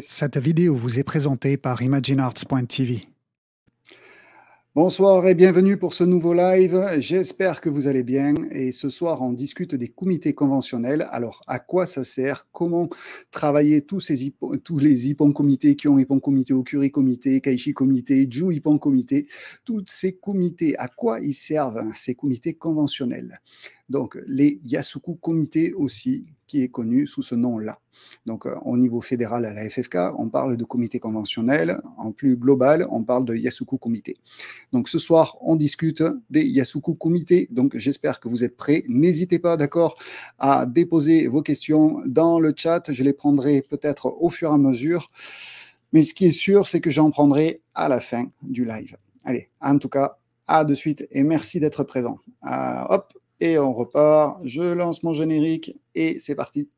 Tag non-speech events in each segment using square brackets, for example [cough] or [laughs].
Cette vidéo vous est présentée par imaginearts.tv. Bonsoir et bienvenue pour ce nouveau live. J'espère que vous allez bien. Et ce soir, on discute des comités conventionnels. Alors, à quoi ça sert Comment travailler tous, ces tous les IPON comités, ont IPON comité, Okuri comité, Kaishi comité, Ju IPON comité, tous ces comités, à quoi ils servent, hein, ces comités conventionnels donc les Yasuku Comité aussi, qui est connu sous ce nom-là. Donc euh, au niveau fédéral à la FFK, on parle de comité conventionnel, en plus global, on parle de Yasuku Comité. Donc ce soir, on discute des Yasuku Comités. donc j'espère que vous êtes prêts. N'hésitez pas, d'accord, à déposer vos questions dans le chat, je les prendrai peut-être au fur et à mesure, mais ce qui est sûr, c'est que j'en prendrai à la fin du live. Allez, en tout cas, à de suite et merci d'être présent. Euh, hop, et on repart. Je lance mon générique et c'est parti.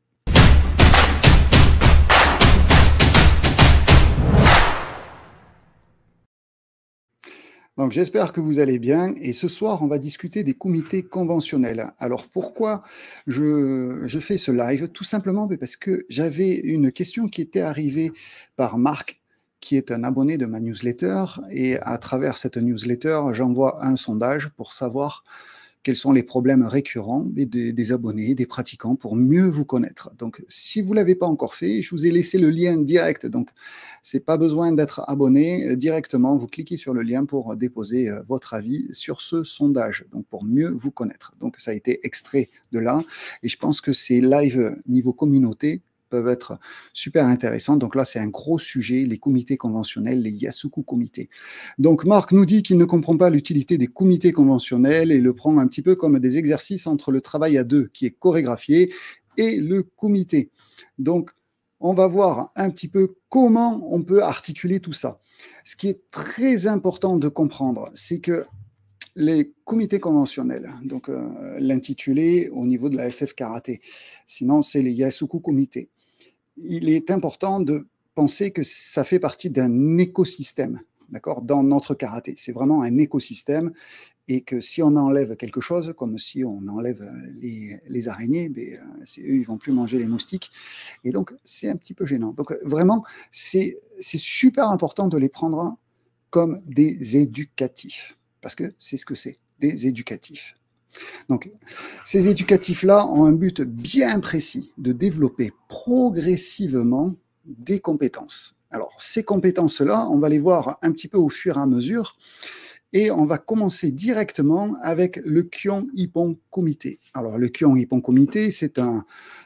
Donc j'espère que vous allez bien et ce soir on va discuter des comités conventionnels. Alors pourquoi je, fais ce live Tout simplement parce que j'avais une question qui était arrivée par Marc qui est un abonné de ma newsletter et à travers cette newsletter j'envoie un sondage pour savoir quels sont les problèmes récurrents des, abonnés, des pratiquants pour mieux vous connaître. Donc, si vous ne l'avez pas encore fait, je vous ai laissé le lien direct. Donc, c'est pas besoin d'être abonné. Directement, vous cliquez sur le lien pour déposer euh, votre avis sur ce sondage, donc pour mieux vous connaître. Donc, ça a été extrait de là. Et je pense que c'est live niveau communauté peuvent être super intéressantes. Donc là, c'est un gros sujet, les comités conventionnels, les Yasuku comités. Donc Marc nous dit qu'il ne comprend pas l'utilité des comités conventionnels et le prend un petit peu comme des exercices entre le travail à deux qui est chorégraphié et le comité. Donc on va voir un petit peu comment on peut articuler tout ça. Ce qui est très important de comprendre, c'est que les comités conventionnels, donc euh, l'intitulé au niveau de la FF Karaté, sinon c'est les Yasuku comités il est important de penser que ça fait partie d'un écosystème, d'accord, dans notre karaté. C'est vraiment un écosystème et que si on enlève quelque chose, comme si on enlève les, araignées, ben, eux, ils vont plus manger les moustiques. Et donc, c'est un petit peu gênant. Donc, vraiment, c'est super important de les prendre comme des éducatifs, parce que c'est ce que c'est, des éducatifs. Donc, ces éducatifs-là ont un but bien précis de développer progressivement des compétences. Alors, ces compétences-là, on va les voir un petit peu au fur et à mesure. Et on va commencer directement avec le Kion hippon Comité. Alors, le Kion hippon Comité, c'est un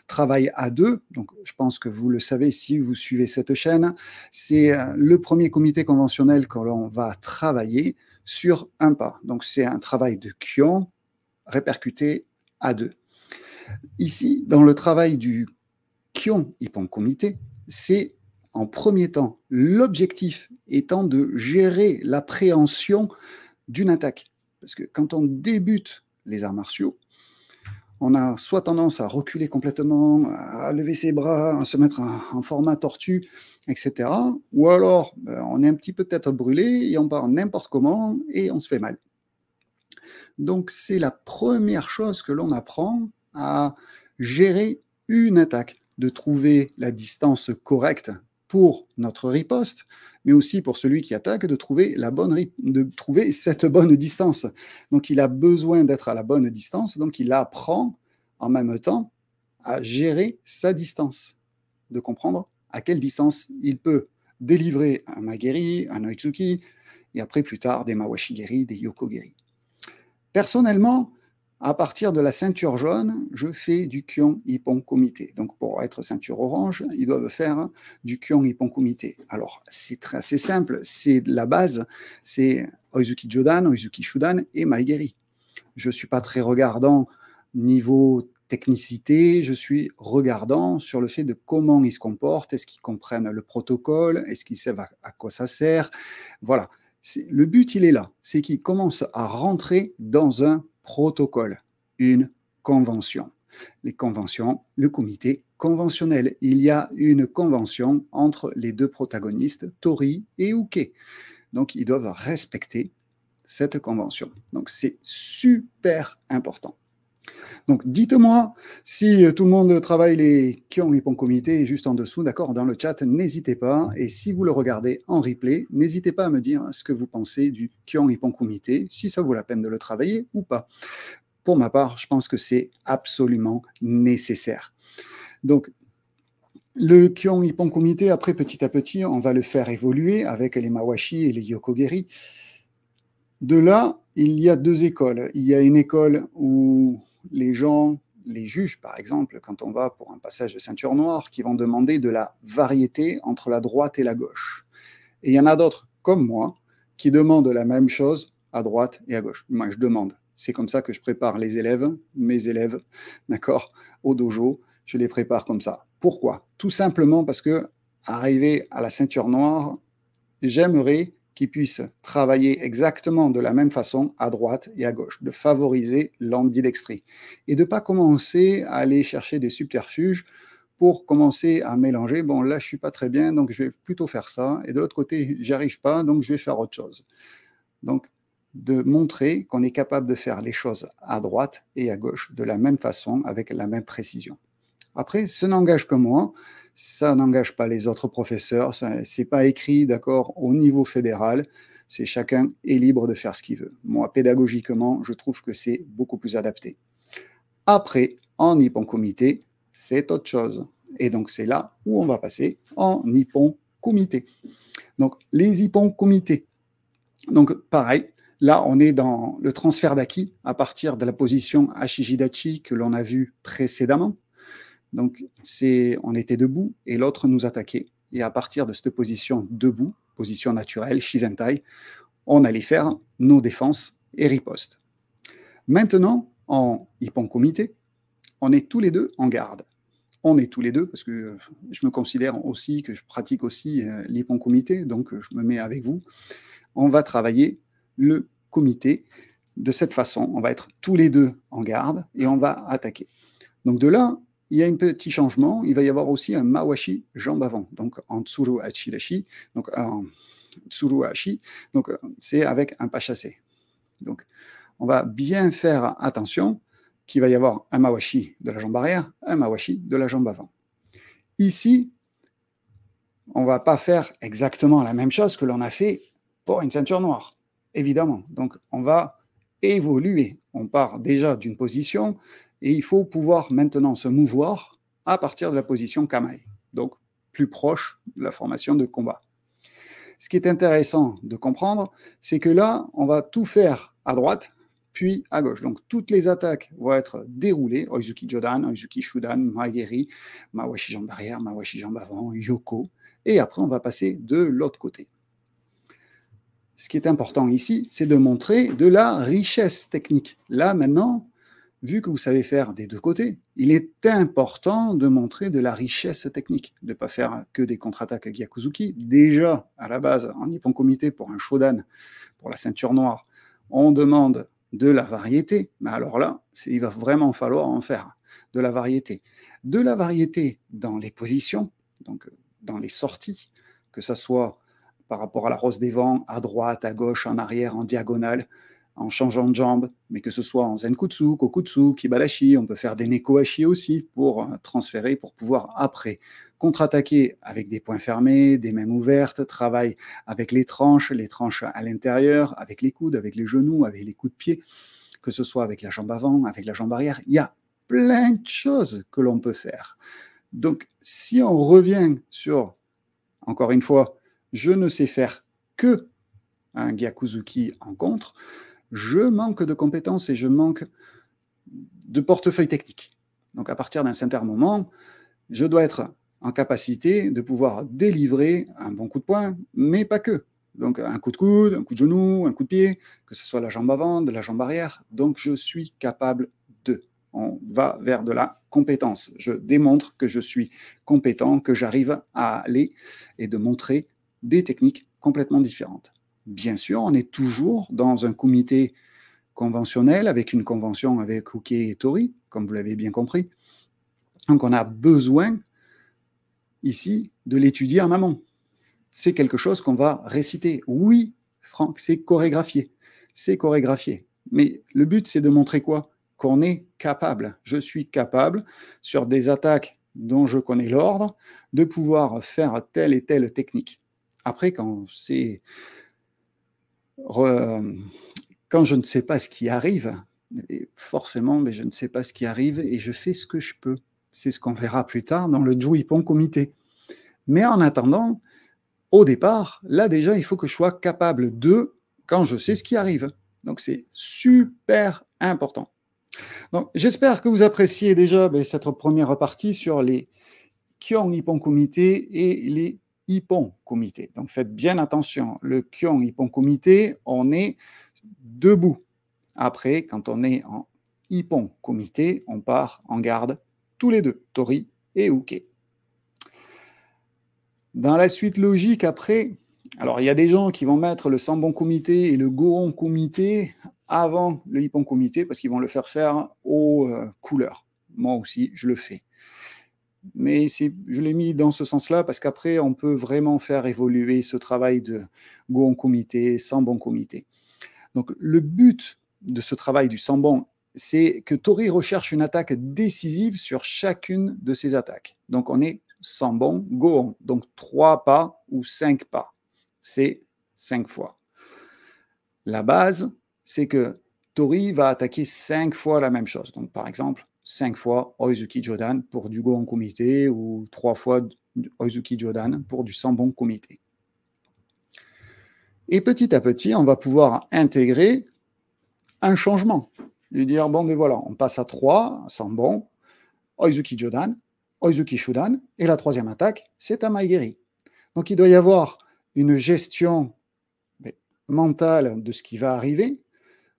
travail à deux. Donc, je pense que vous le savez si vous suivez cette chaîne. C'est euh, le premier comité conventionnel que l'on va travailler sur un pas. Donc, c'est un travail de Kion répercuté à deux. Ici, dans le travail du Kion Ippon Comité, c'est en premier temps l'objectif étant de gérer l'appréhension d'une attaque. Parce que quand on débute les arts martiaux, on a soit tendance à reculer complètement, à lever ses bras, à se mettre en format tortue, etc. Ou alors, euh, on est un petit peu être brûlé et on part n'importe comment et on se fait mal. Donc c'est la première chose que l'on apprend à gérer une attaque, de trouver la distance correcte pour notre riposte, mais aussi pour celui qui attaque, de trouver, la bonne, de trouver cette bonne distance. Donc il a besoin d'être à la bonne distance, donc il apprend en même temps à gérer sa distance, de comprendre à quelle distance il peut délivrer un Magiri, un Oitsuki, et après plus tard des Mawashigeri, des Yokogeri. Personnellement, à partir de la ceinture jaune, je fais du kion hippon comité. Donc pour être ceinture orange, ils doivent faire du kion hippon comité. Alors c'est très assez simple, c'est la base, c'est Oizuki Jodan, Oizuki Shudan et Maigeri. Je ne suis pas très regardant niveau technicité, je suis regardant sur le fait de comment ils se comportent, est-ce qu'ils comprennent le protocole, est-ce qu'ils savent à quoi ça sert. Voilà, le but, il est là, c'est qu'il commence à rentrer dans un protocole, une convention. Les conventions, le comité conventionnel. Il y a une convention entre les deux protagonistes, Tori et Uke. Donc, ils doivent respecter cette convention. Donc, c'est super important. Donc, dites-moi si euh, tout le monde travaille les pon Comité juste en dessous, d'accord, dans le chat, n'hésitez pas. Et si vous le regardez en replay, n'hésitez pas à me dire ce que vous pensez du pon Comité, si ça vaut la peine de le travailler ou pas. Pour ma part, je pense que c'est absolument nécessaire. Donc, le pon Comité, après petit à petit, on va le faire évoluer avec les Mawashi et les Yokogeri. De là, il y a deux écoles. Il y a une école où les gens, les juges par exemple, quand on va pour un passage de ceinture noire, qui vont demander de la variété entre la droite et la gauche. Et il y en a d'autres, comme moi, qui demandent la même chose à droite et à gauche. Moi, je demande. C'est comme ça que je prépare les élèves, mes élèves, [laughs] d'accord, au dojo. Je les prépare comme ça. Pourquoi Tout simplement parce que, arrivé à la ceinture noire, j'aimerais qui puissent travailler exactement de la même façon à droite et à gauche, de favoriser l'ambidextrie et de ne pas commencer à aller chercher des subterfuges pour commencer à mélanger. Bon, là, je suis pas très bien, donc je vais plutôt faire ça. Et de l'autre côté, j'arrive pas, donc je vais faire autre chose. Donc, de montrer qu'on est capable de faire les choses à droite et à gauche de la même façon, avec la même précision. Après, ce n'engage que moi ça n'engage pas les autres professeurs, c'est pas écrit, d'accord, au niveau fédéral, c'est chacun est libre de faire ce qu'il veut. Moi, pédagogiquement, je trouve que c'est beaucoup plus adapté. Après, en IPON comité, c'est autre chose. Et donc, c'est là où on va passer en IPON comité. Donc, les IPON comités. Donc, pareil, là, on est dans le transfert d'acquis à partir de la position Ashijidachi que l'on a vue précédemment. Donc, c'est, on était debout et l'autre nous attaquait. Et à partir de cette position debout, position naturelle, shizentai, on allait faire nos défenses et ripostes. Maintenant, en hippon on est tous les deux en garde. On est tous les deux, parce que je me considère aussi, que je pratique aussi euh, l'hippon donc je me mets avec vous. On va travailler le comité de cette façon. On va être tous les deux en garde et on va attaquer. Donc de là, il y a un petit changement. Il va y avoir aussi un mawashi jambe avant, donc en tsuru achirashi, donc en tsuru donc c'est avec un pas chassé. Donc on va bien faire attention qu'il va y avoir un mawashi de la jambe arrière, un mawashi de la jambe avant. Ici, on ne va pas faire exactement la même chose que l'on a fait pour une ceinture noire, évidemment. Donc on va évoluer. On part déjà d'une position et il faut pouvoir maintenant se mouvoir à partir de la position Kamae. donc plus proche de la formation de combat. Ce qui est intéressant de comprendre, c'est que là, on va tout faire à droite, puis à gauche. Donc toutes les attaques vont être déroulées, Oizuki Jodan, Oizuki Shudan, Maegeri, Mawashi jambe arrière, Mawashi jambe avant, Yoko, et après on va passer de l'autre côté. Ce qui est important ici, c'est de montrer de la richesse technique. Là maintenant, vu que vous savez faire des deux côtés, il est important de montrer de la richesse technique, de ne pas faire que des contre-attaques Gyakuzuki. Déjà, à la base, en Nippon Comité, pour un Shodan, pour la ceinture noire, on demande de la variété. Mais alors là, il va vraiment falloir en faire de la variété. De la variété dans les positions, donc dans les sorties, que ce soit par rapport à la rose des vents, à droite, à gauche, en arrière, en diagonale, en changeant de jambe, mais que ce soit en zenkutsu, kokutsu, kibarashi, on peut faire des nekoashi aussi pour euh, transférer, pour pouvoir après contre-attaquer avec des poings fermés, des mains ouvertes, travail avec les tranches, les tranches à l'intérieur, avec les coudes, avec les genoux, avec les coups de pied, que ce soit avec la jambe avant, avec la jambe arrière, il y a plein de choses que l'on peut faire. Donc si on revient sur, encore une fois, je ne sais faire que un Gyakuzuki en contre, je manque de compétences et je manque de portefeuille technique. Donc à partir d'un certain moment, je dois être en capacité de pouvoir délivrer un bon coup de poing, mais pas que. Donc un coup de coude, un coup de genou, un coup de pied, que ce soit la jambe avant, de la jambe arrière. Donc je suis capable de. On va vers de la compétence. Je démontre que je suis compétent, que j'arrive à aller et de montrer des techniques complètement différentes bien sûr, on est toujours dans un comité conventionnel avec une convention avec Hooker et Tori, comme vous l'avez bien compris. Donc on a besoin ici de l'étudier en amont. C'est quelque chose qu'on va réciter. Oui, Franck, c'est chorégraphié. C'est chorégraphié. Mais le but, c'est de montrer quoi Qu'on est capable. Je suis capable, sur des attaques dont je connais l'ordre, de pouvoir faire telle et telle technique. Après, quand c'est euh, quand je ne sais pas ce qui arrive, forcément, mais je ne sais pas ce qui arrive et je fais ce que je peux. C'est ce qu'on verra plus tard dans le Juipon Comité. Mais en attendant, au départ, là déjà, il faut que je sois capable de quand je sais ce qui arrive. Donc c'est super important. Donc j'espère que vous appréciez déjà ben, cette première partie sur les Kyong Ippon Comité et les Ippon Comité. Donc faites bien attention. Le Kyon Ippon Comité, on est debout. Après, quand on est en Ippon Comité, on part en garde tous les deux, Tori et Uke. Dans la suite logique, après, alors il y a des gens qui vont mettre le Sambon Comité et le Goron Comité avant le Ippon Comité parce qu'ils vont le faire faire aux euh, couleurs. Moi aussi, je le fais mais je l'ai mis dans ce sens-là parce qu'après, on peut vraiment faire évoluer ce travail de go comité, sans bon comité. Donc, le but de ce travail du sans bon, c'est que Tori recherche une attaque décisive sur chacune de ses attaques. Donc, on est sans bon, go Donc, trois pas ou cinq pas. C'est cinq fois. La base, c'est que Tori va attaquer cinq fois la même chose. Donc, par exemple, cinq fois Oizuki Jodan pour du en comité ou trois fois Oizuki Jodan pour du Sambon comité. Et petit à petit, on va pouvoir intégrer un changement. dire, bon, mais ben voilà, on passe à 3, Sambon, Oizuki Jodan, Oizuki Shudan, et la troisième attaque, c'est Maigiri. Donc il doit y avoir une gestion ben, mentale de ce qui va arriver,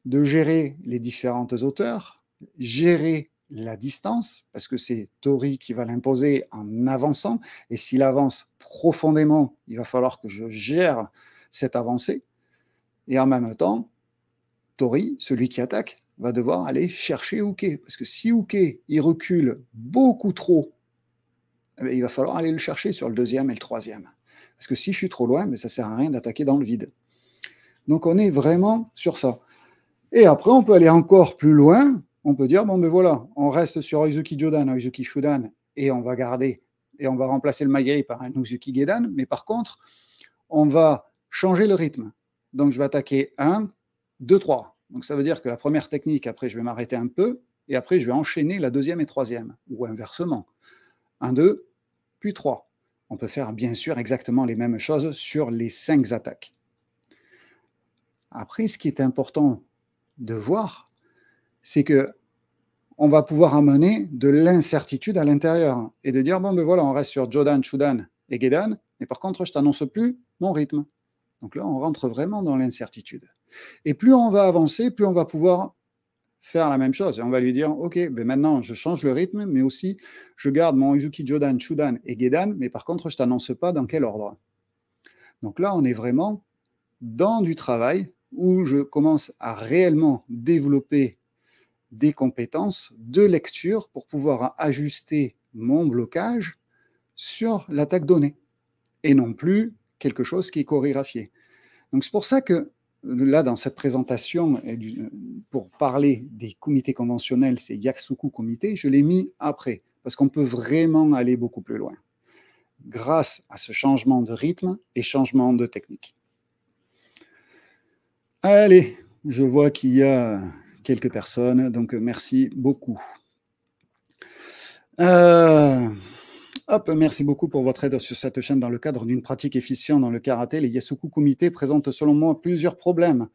de gérer les différentes hauteurs, gérer la distance, parce que c'est Tori qui va l'imposer en avançant, et s'il avance profondément, il va falloir que je gère cette avancée, et en même temps, Tori, celui qui attaque, va devoir aller chercher Uke, parce que si Uke, il recule beaucoup trop, eh ben, il va falloir aller le chercher sur le deuxième et le troisième, parce que si je suis trop loin, mais ben, ça sert à rien d'attaquer dans le vide. Donc on est vraiment sur ça. Et après, on peut aller encore plus loin on peut dire, bon, mais ben voilà, on reste sur Oizuki Jodan, Oizuki Shudan, et on va garder, et on va remplacer le Magari par un Oizuki Gedan, mais par contre, on va changer le rythme. Donc, je vais attaquer 1, 2, 3. Donc, ça veut dire que la première technique, après, je vais m'arrêter un peu, et après, je vais enchaîner la deuxième et troisième, ou inversement. 1, 2, puis 3. On peut faire, bien sûr, exactement les mêmes choses sur les cinq attaques. Après, ce qui est important de voir, c'est que on va pouvoir amener de l'incertitude à l'intérieur et de dire bon, ben voilà, on reste sur Jodan, Chudan et Gedan, mais par contre, je t'annonce plus mon rythme. Donc là, on rentre vraiment dans l'incertitude. Et plus on va avancer, plus on va pouvoir faire la même chose. Et on va lui dire, OK, ben maintenant, je change le rythme, mais aussi, je garde mon Uzuki Jodan, Chudan et Gedan, mais par contre, je t'annonce pas dans quel ordre. Donc là, on est vraiment dans du travail où je commence à réellement développer des compétences de lecture pour pouvoir ajuster mon blocage sur l'attaque donnée et non plus quelque chose qui est chorégraphié. Donc c'est pour ça que là, dans cette présentation, pour parler des comités conventionnels, ces Yaksuku comités, je l'ai mis après parce qu'on peut vraiment aller beaucoup plus loin grâce à ce changement de rythme et changement de technique. Allez, je vois qu'il y a quelques personnes. Donc, euh, merci beaucoup. Euh, hop, merci beaucoup pour votre aide sur cette chaîne dans le cadre d'une pratique efficiente dans le karaté. Les Yasuku comité présentent selon moi plusieurs problèmes.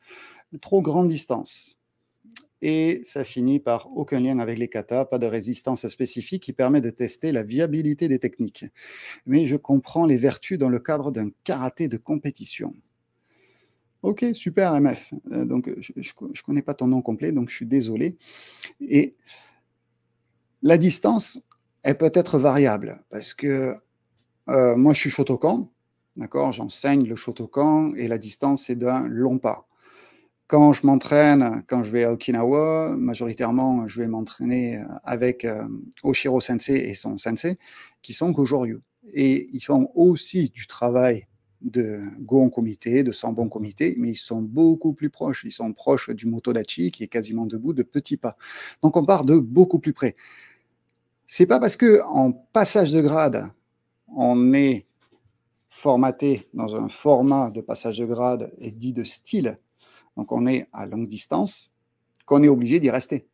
Trop grande distance. Et ça finit par aucun lien avec les katas, pas de résistance spécifique qui permet de tester la viabilité des techniques. Mais je comprends les vertus dans le cadre d'un karaté de compétition. Ok, super MF. Euh, donc, je ne connais pas ton nom complet, donc je suis désolé. Et la distance, est peut être variable parce que euh, moi, je suis Shotokan, d'accord J'enseigne le Shotokan et la distance, est d'un long pas. Quand je m'entraîne, quand je vais à Okinawa, majoritairement, je vais m'entraîner euh, avec Oshiro Sensei et son sensei, qui sont Gojoryu, Et ils font aussi du travail de Go comité, de bon comité, mais ils sont beaucoup plus proches. Ils sont proches du Motodachi qui est quasiment debout de petits pas. Donc on part de beaucoup plus près. C'est pas parce que en passage de grade, on est formaté dans un format de passage de grade et dit de style, donc on est à longue distance, qu'on est obligé d'y rester.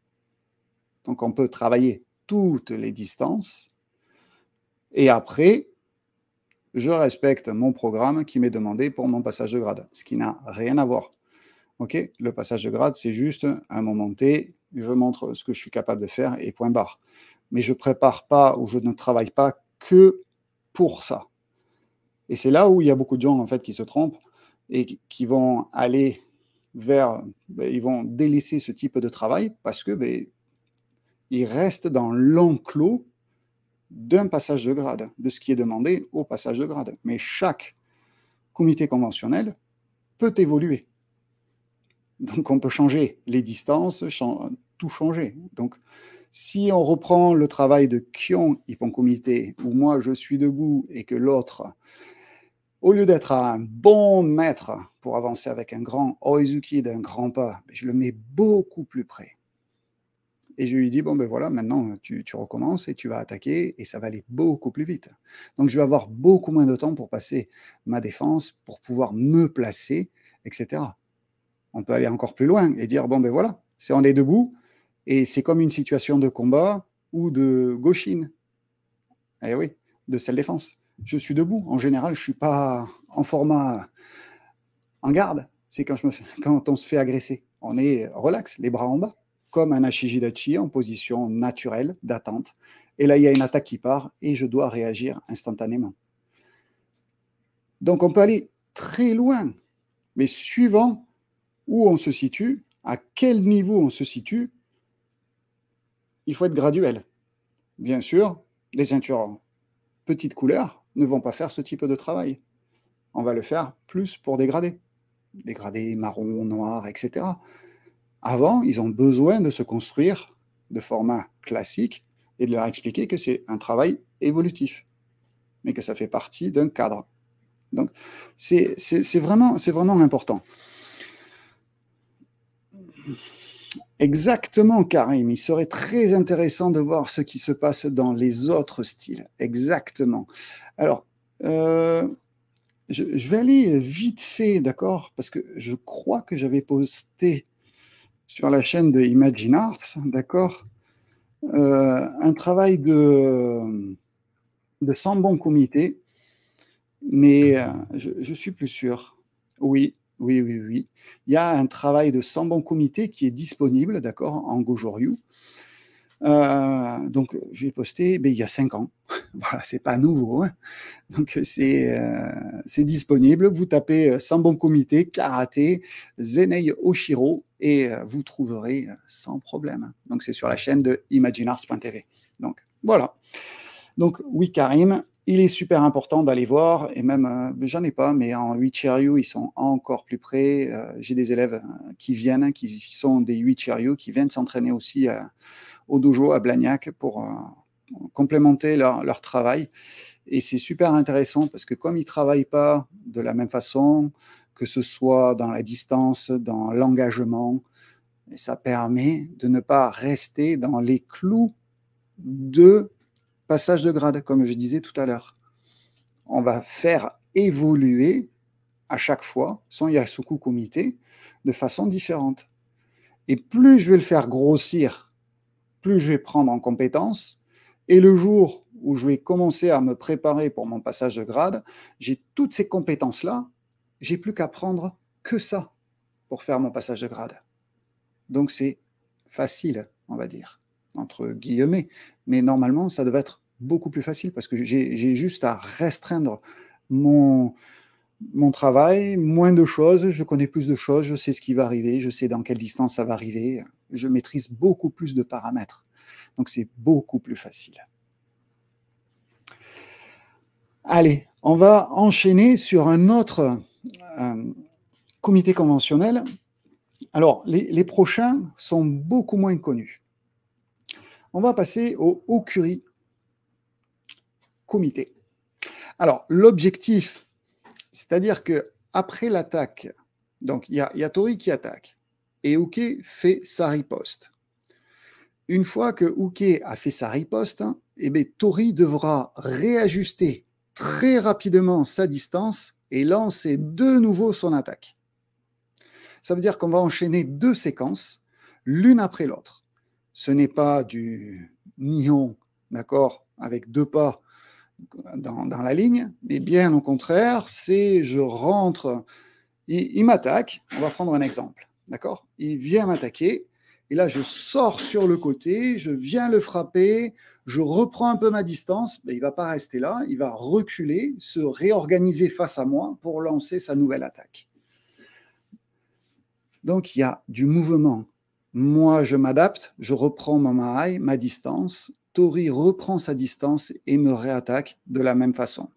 Donc on peut travailler toutes les distances et après je respecte mon programme qui m'est demandé pour mon passage de grade, ce qui n'a rien à voir. Ok, le passage de grade, c'est juste un moment T, je montre ce que je suis capable de faire et point barre. Mais je ne prépare pas ou je ne travaille pas que pour ça. Et c'est là où il y a beaucoup de gens en fait qui se trompent et qui vont aller vers, ben, ils vont délaisser ce type de travail parce que ben, ils restent dans l'enclos d'un passage de grade, de ce qui est demandé au passage de grade. Mais chaque comité conventionnel peut évoluer. Donc on peut changer les distances, tout changer. Donc si on reprend le travail de Kion Hippon Comité, où moi je suis debout et que l'autre, au lieu d'être un bon maître pour avancer avec un grand oizuki d'un grand pas, je le mets beaucoup plus près. Et je lui dis, bon, ben voilà, maintenant, euh, tu, tu, recommences et tu vas attaquer et ça va aller beaucoup plus vite. Donc, je vais avoir beaucoup moins de temps pour passer ma défense, pour pouvoir me placer, etc. On peut aller encore plus loin et dire, bon, ben voilà, c'est on est debout et c'est comme une situation de combat ou de gauchine. Eh oui, de celle défense. Je suis debout. En général, je ne suis pas en format en garde. C'est quand, quand on se fait agresser. On est relax, les bras en bas comme un Ashijidachi en position naturelle d'attente. Et là, il y a une attaque qui part et je dois réagir instantanément. Donc on peut aller très loin, mais suivant où on se situe, à quel niveau on se situe, il faut être graduel. Bien sûr, les ceintures petites couleurs ne vont pas faire ce type de travail. On va le faire plus pour dégrader. Dégrader marron, noir, etc. Avant, ils ont besoin de se construire de format classique et de leur expliquer que c'est un travail évolutif, mais que ça fait partie d'un cadre. Donc, c'est vraiment, vraiment important. Exactement, Karim. Il serait très intéressant de voir ce qui se passe dans les autres styles. Exactement. Alors, euh, je, je, vais aller vite fait, d'accord Parce que je crois que j'avais posté sur la chaîne de Imagine Arts, d'accord euh, Un travail de, de 100 bons comités, mais euh, je, suis plus sûr. Oui, oui, oui, oui. Il y a un travail de 100 bons comités qui est disponible, d'accord, en Gojoryu. Euh, donc, l'ai posté mais ben, il y a 5 ans. [laughs] Voilà, c'est pas nouveau. Hein. Donc euh, euh, c'est disponible. Vous tapez euh, bon Comité, Karaté, Zenei Oshiro et vous trouverez sans problème. Donc c'est sur la chaîne de imaginars.tv. Donc voilà. Donc oui Karim, il est super important d'aller voir, et même, j'en ai pas, mais en 8 chariots ils sont encore plus près. J'ai des élèves qui viennent, qui sont des 8 chariots qui viennent s'entraîner aussi au dojo à Blagnac pour, complémenter leur, travail. Et c'est super intéressant parce que comme ils ne travaillent pas de la même façon, que ce soit dans la distance, dans l'engagement, ça permet de ne pas rester dans les clous de passage de grade, comme je disais tout à l'heure. On va faire évoluer à chaque fois son Yasuku comité de façon différente. Et plus je vais le faire grossir, plus je vais prendre en compétence, et le jour où je vais commencer à me préparer pour mon passage de grade, j'ai toutes ces compétences-là, j'ai plus qu'à prendre que ça pour faire mon passage de grade. Donc c'est facile, on va dire, entre guillemets. Mais normalement, ça devait être beaucoup plus facile parce que j'ai juste à restreindre mon, mon travail, moins de choses, je connais plus de choses, je sais ce qui va arriver, je sais dans quelle distance ça va arriver, je maîtrise beaucoup plus de paramètres. Donc c'est beaucoup plus facile. Allez, on va enchaîner sur un autre euh, comité conventionnel. Alors, les, prochains sont beaucoup moins connus. On va passer au Okuri comité. Alors, l'objectif, c'est-à-dire que après l'attaque, donc il y, a, Tori qui attaque, et Ok fait sa riposte une fois que Uke a fait sa riposte, hein, eh ben, Tori devra réajuster très rapidement sa distance et lancer de nouveau son attaque. Ça veut dire qu'on va enchaîner deux séquences, l'une après l'autre. Ce n'est pas du nion, d'accord, avec deux pas dans, la ligne, mais bien au contraire, c'est je rentre, il m'attaque, on va prendre un exemple, d'accord Il vient m'attaquer, et là, je sors sur le côté, je viens le frapper, je reprends un peu ma distance. Mais il va pas rester là, il va reculer, se réorganiser face à moi pour lancer sa nouvelle attaque. Donc, il y a du mouvement. Moi, je m'adapte, je reprends ma maille, ma distance. Tori reprend sa distance et me réattaque de la même façon.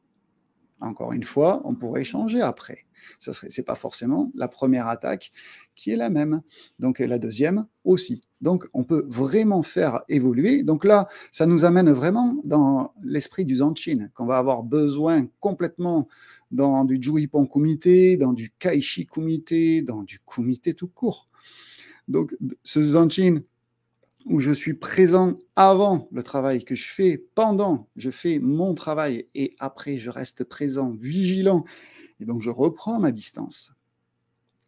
Encore une fois, on pourrait changer après. Ce n'est pas forcément la première attaque qui est la même. Donc la deuxième aussi. Donc on peut vraiment faire évoluer. Donc là, ça nous amène vraiment dans l'esprit du Zanchin, qu'on va avoir besoin complètement dans du Juipon Kumite, dans du Kaishi Kumite, dans du Kumite tout court. Donc ce Zanchin où je suis présent avant le travail que je fais, pendant je fais mon travail, et après je reste présent, vigilant, et donc je reprends ma distance.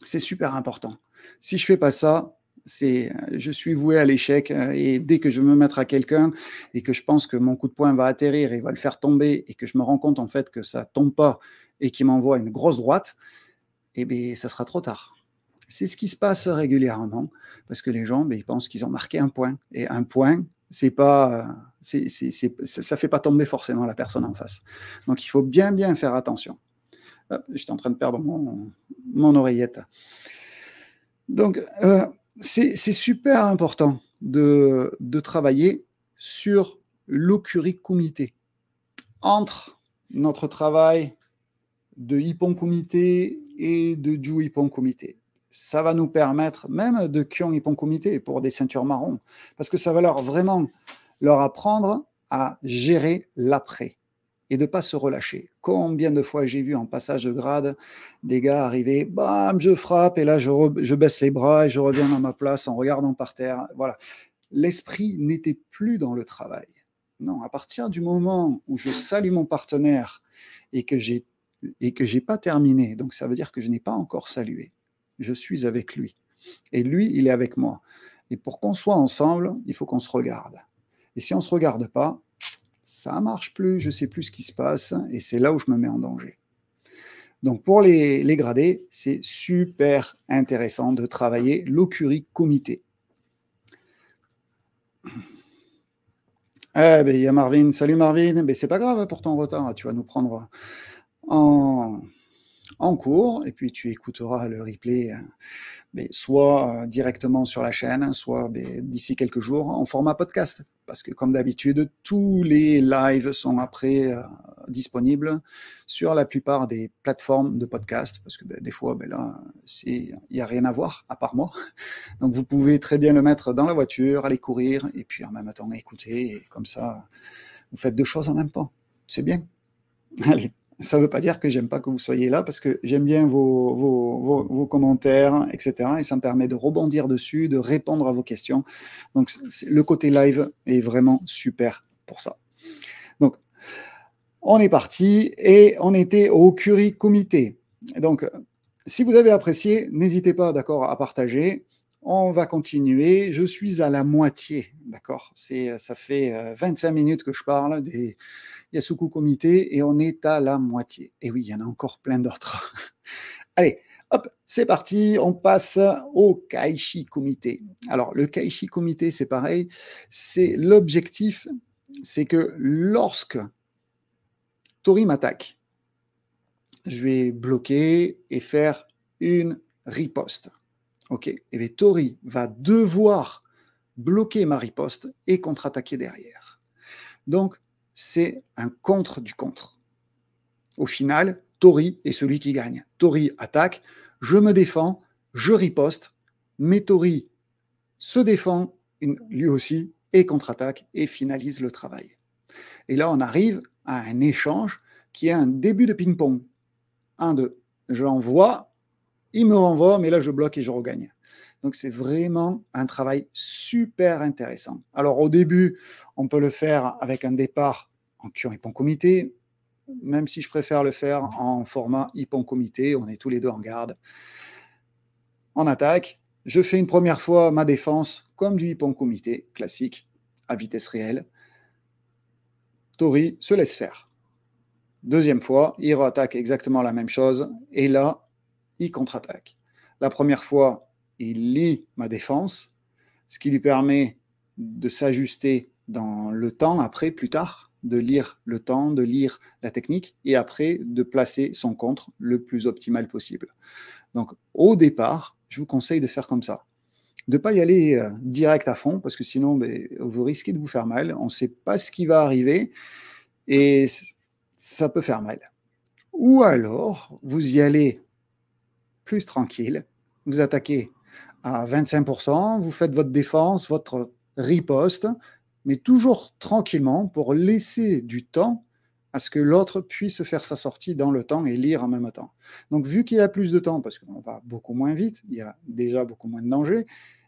C'est super important. Si je fais pas ça, c'est euh, je suis voué à l'échec euh, et dès que je me mettre à quelqu'un et que je pense que mon coup de poing va atterrir et va le faire tomber et que je me rends compte en fait que ça tombe pas et qu'il m'envoie une grosse droite, eh bien ça sera trop tard. C'est ce qui se passe régulièrement, parce que les gens, ben, ils pensent qu'ils ont marqué un point. Et un point, c'est pas, euh, c'est, ça ne fait pas tomber forcément la personne en face. Donc il faut bien, bien faire attention. j'étais en train de perdre mon, mon oreillette. Donc euh, c'est super important de, travailler sur l'ocuricumité entre notre travail de hippon comité et de du hippon comité ça va nous permettre même de Kion et Comité pour des ceintures marron, parce que ça va leur vraiment leur apprendre à gérer l'après et de pas se relâcher. Combien de fois j'ai vu en passage de grade des gars arriver, bam, je frappe et là je, je baisse les bras et je reviens dans ma place en regardant par terre. Voilà, l'esprit n'était plus dans le travail. Non, à partir du moment où je salue mon partenaire et que j'ai et que j'ai pas terminé, donc ça veut dire que je n'ai pas encore salué je suis avec lui. Et lui, il est avec moi. Et pour qu'on soit ensemble, il faut qu'on se regarde. Et si on ne se regarde pas, ça ne marche plus, je ne sais plus ce qui se passe, et c'est là où je me mets en danger. Donc pour les, les gradés, c'est super intéressant de travailler l'ocurie comité. Eh ben, il y a Marvin. Salut Marvin. Mais ben, c'est pas grave pour ton retard. Tu vas nous prendre en, en cours, et puis tu écouteras le replay euh, mais soit euh, directement sur la chaîne, soit ben, d'ici quelques jours en format podcast. Parce que comme d'habitude, tous les lives sont après euh, disponibles sur la plupart des plateformes de podcast. Parce que ben, des fois, ben là, il n'y a rien à voir à part moi. [laughs] Donc vous pouvez très bien le mettre dans la voiture, aller courir, et puis en même temps écouter. Et comme ça, vous faites deux choses en même temps. C'est bien. [laughs] Allez ça ne veut pas dire que j'aime pas que vous soyez là parce que j'aime bien vos, mm. commentaires, etc. Et ça me permet de rebondir dessus, de répondre à vos questions. Donc le côté live est vraiment super pour ça. Donc on est parti et on était au Curie Comité. Donc si vous avez apprécié, n'hésitez pas, d'accord, à partager. On va continuer. Je suis à la moitié, d'accord. C'est ça fait 25 euh, minutes que je parle des Yasuku Comité, et on est à la moitié. Et oui, il y en a encore plein d'autres. [laughs] Allez, hop, c'est parti, on passe au Kaishi Comité. Alors, le Kaishi Comité, c'est pareil, c'est l'objectif, c'est que lorsque Tori m'attaque, je vais bloquer et faire une riposte. Ok, et bien Tori va devoir bloquer ma riposte et contre-attaquer derrière. Donc, c'est un contre du contre. Au final, Tori est celui qui gagne. Tori attaque, je me défends, je riposte, mais Tori se défend lui aussi et contre-attaque et finalise le travail. Et là, on arrive à un échange qui est un début de ping-pong. Un, deux. Je il me renvoie, mais là, je bloque et je regagne. Donc c'est vraiment un travail super intéressant. Alors au début, on peut le faire avec un départ en cure hippon comité, même si je préfère le faire en format hippon comité, on est tous les deux en garde. En attaque, je fais une première fois ma défense comme du hippon comité classique à vitesse réelle. Tori se laisse faire. Deuxième fois, il attaque exactement la même chose et là, il contre-attaque. La première fois, il lit ma défense, ce qui lui permet de s'ajuster dans le temps après, plus tard, de lire le temps, de lire la technique, et après de placer son contre le plus optimal possible. Donc au départ, je vous conseille de faire comme ça. De ne pas y aller euh, direct à fond, parce que sinon, ben, vous risquez de vous faire mal. On ne sait pas ce qui va arriver, et ça peut faire mal. Ou alors, vous y allez plus tranquille, vous attaquez à 25%, vous faites votre défense, votre riposte, mais toujours tranquillement pour laisser du temps à ce que l'autre puisse faire sa sortie dans le temps et lire en même temps. Donc vu qu'il a plus de temps, parce qu'on va beaucoup moins vite, il y a déjà beaucoup moins de danger,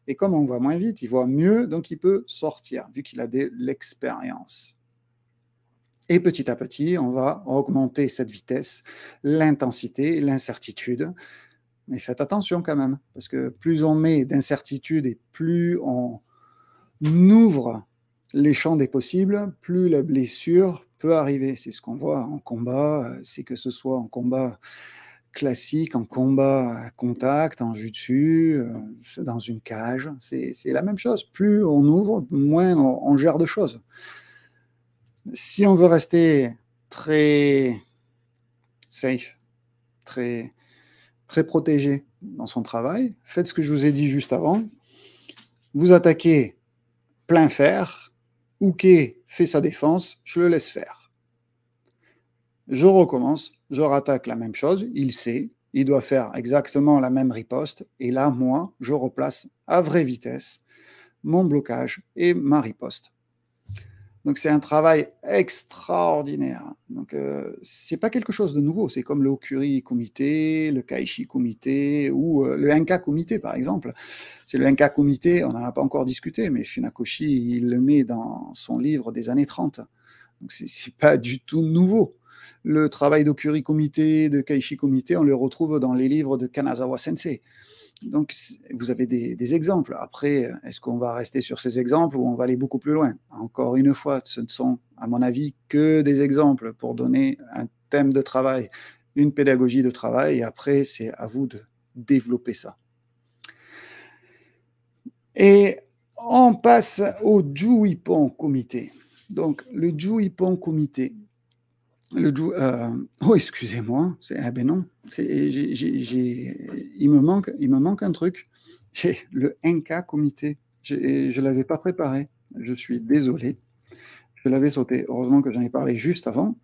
et comme on va moins vite, il voit mieux, donc il peut sortir, vu qu'il a de l'expérience. Et petit à petit, on va augmenter cette vitesse, l'intensité, l'incertitude, mais faites attention quand même, parce que plus on met d'incertitudes et plus on ouvre les champs des possibles, plus la blessure peut arriver. C'est ce qu'on voit en combat, euh, c'est que ce soit en combat classique, en combat à contact, en dessus, euh, dans une cage. C'est la même chose. Plus on ouvre, moins on gère de choses. Si on veut rester très safe, très très protégé dans son travail. Faites ce que je vous ai dit juste avant. Vous attaquez plein fer. Houquet fait sa défense, je le laisse faire. Je recommence, je rattaque la même chose, il sait, il doit faire exactement la même riposte, et là, moi, je replace à vraie vitesse mon blocage et ma riposte. Donc c'est un travail extraordinaire. Donc euh, c'est pas quelque chose de nouveau. C'est comme le Okuri Comité, le Kaishi Comité ou euh, le Inka Comité par exemple. C'est le Inka Comité, on n'en a pas encore discuté, mais Funakoshi il le met dans son livre des années 30. Donc c'est pas du tout nouveau. Le travail d'Okuri Comité, de Kaishi Comité, on le retrouve dans les livres de Kanazawa Sensei. Donc, vous avez des, exemples. Après, est-ce qu'on va rester sur ces exemples ou on va aller beaucoup plus loin Encore une fois, ce ne sont, à mon avis, que des exemples pour donner un thème de travail, une pédagogie de travail. Et après, c'est à vous de développer ça. Et on passe au Jouipon Comité. Donc, le Jouipon Comité, le euh, oh excusez-moi, c'est ah ben non, j'ai, j'ai, il me manque il me manque un truc, j'ai le NK comité, je je l'avais pas préparé, je suis désolé, je l'avais sauté. Heureusement que j'en ai parlé juste avant,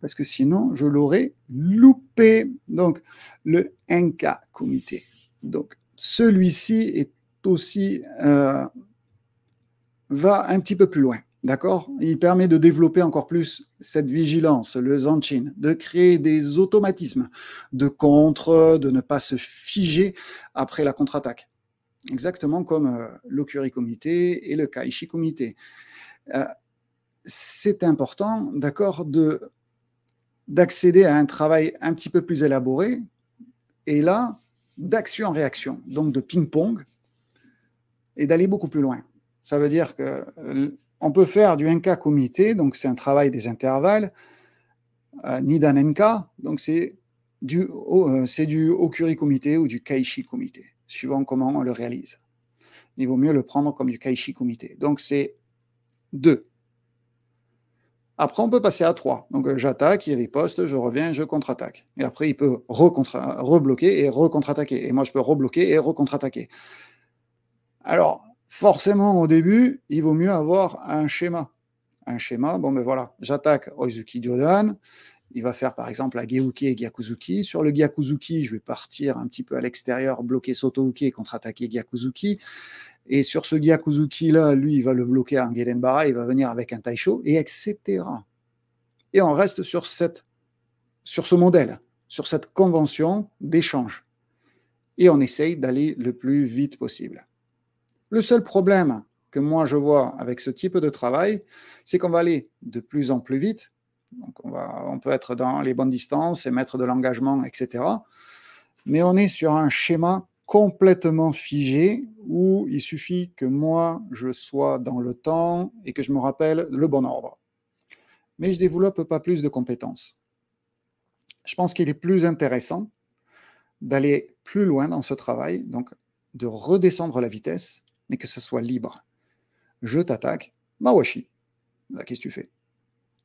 parce que sinon je l'aurais loupé. Donc le NK comité, donc celui-ci est aussi euh, va un petit peu plus loin. D'accord Il permet de développer encore plus cette vigilance, le zanchin, de créer des automatismes de contre, de ne pas se figer après la contre-attaque. Exactement comme euh, le Comité et le Kaishi Comité. Euh, c'est important, d'accord, de d'accéder à un travail un petit peu plus élaboré et là, d'action-réaction, en donc de ping-pong et d'aller beaucoup plus loin. Ça veut dire que euh, on peut faire du NK comité, donc c'est un travail des intervalles, euh, ni d'un NK, donc euh, c'est du, Okuri comité ou du Kaishi comité, suivant comment on le réalise. Il vaut mieux le prendre comme du Kaishi comité. Donc c'est 2. Après, on peut passer à 3. Donc euh, j'attaque, il riposte, je reviens, je contre-attaque. Et après, il peut rebloquer et recontre-attaquer. Et moi, je peux rebloquer et recontre-attaquer. Alors, forcément, au début, il vaut mieux avoir un schéma. Un schéma, bon, ben voilà, j'attaque Oizuki Jodan. Il va faire par exemple à Geuki et Gyakuzuki. Sur le Gyakuzuki, je vais partir un petit peu à l'extérieur, bloquer Sotouki et contre-attaquer Gyakuzuki. Et sur ce Gyakuzuki-là, lui, il va le bloquer à un il va venir avec un Taisho, et etc. Et on reste sur, cette, sur ce modèle, sur cette convention d'échange. Et on essaye d'aller le plus vite possible. Le seul problème que moi je vois avec ce type de travail, c'est qu'on va aller de plus en plus vite. Donc on, va, on peut être dans les bonnes distances et mettre de l'engagement, etc. Mais on est sur un schéma complètement figé où il suffit que moi je sois dans le temps et que je me rappelle le bon ordre. Mais je développe pas plus de compétences. Je pense qu'il est plus intéressant d'aller plus loin dans ce travail, donc de redescendre la vitesse mais que ce soit libre. Je t'attaque, Mawashi. Bah, Là, bah, Qu'est-ce que tu fais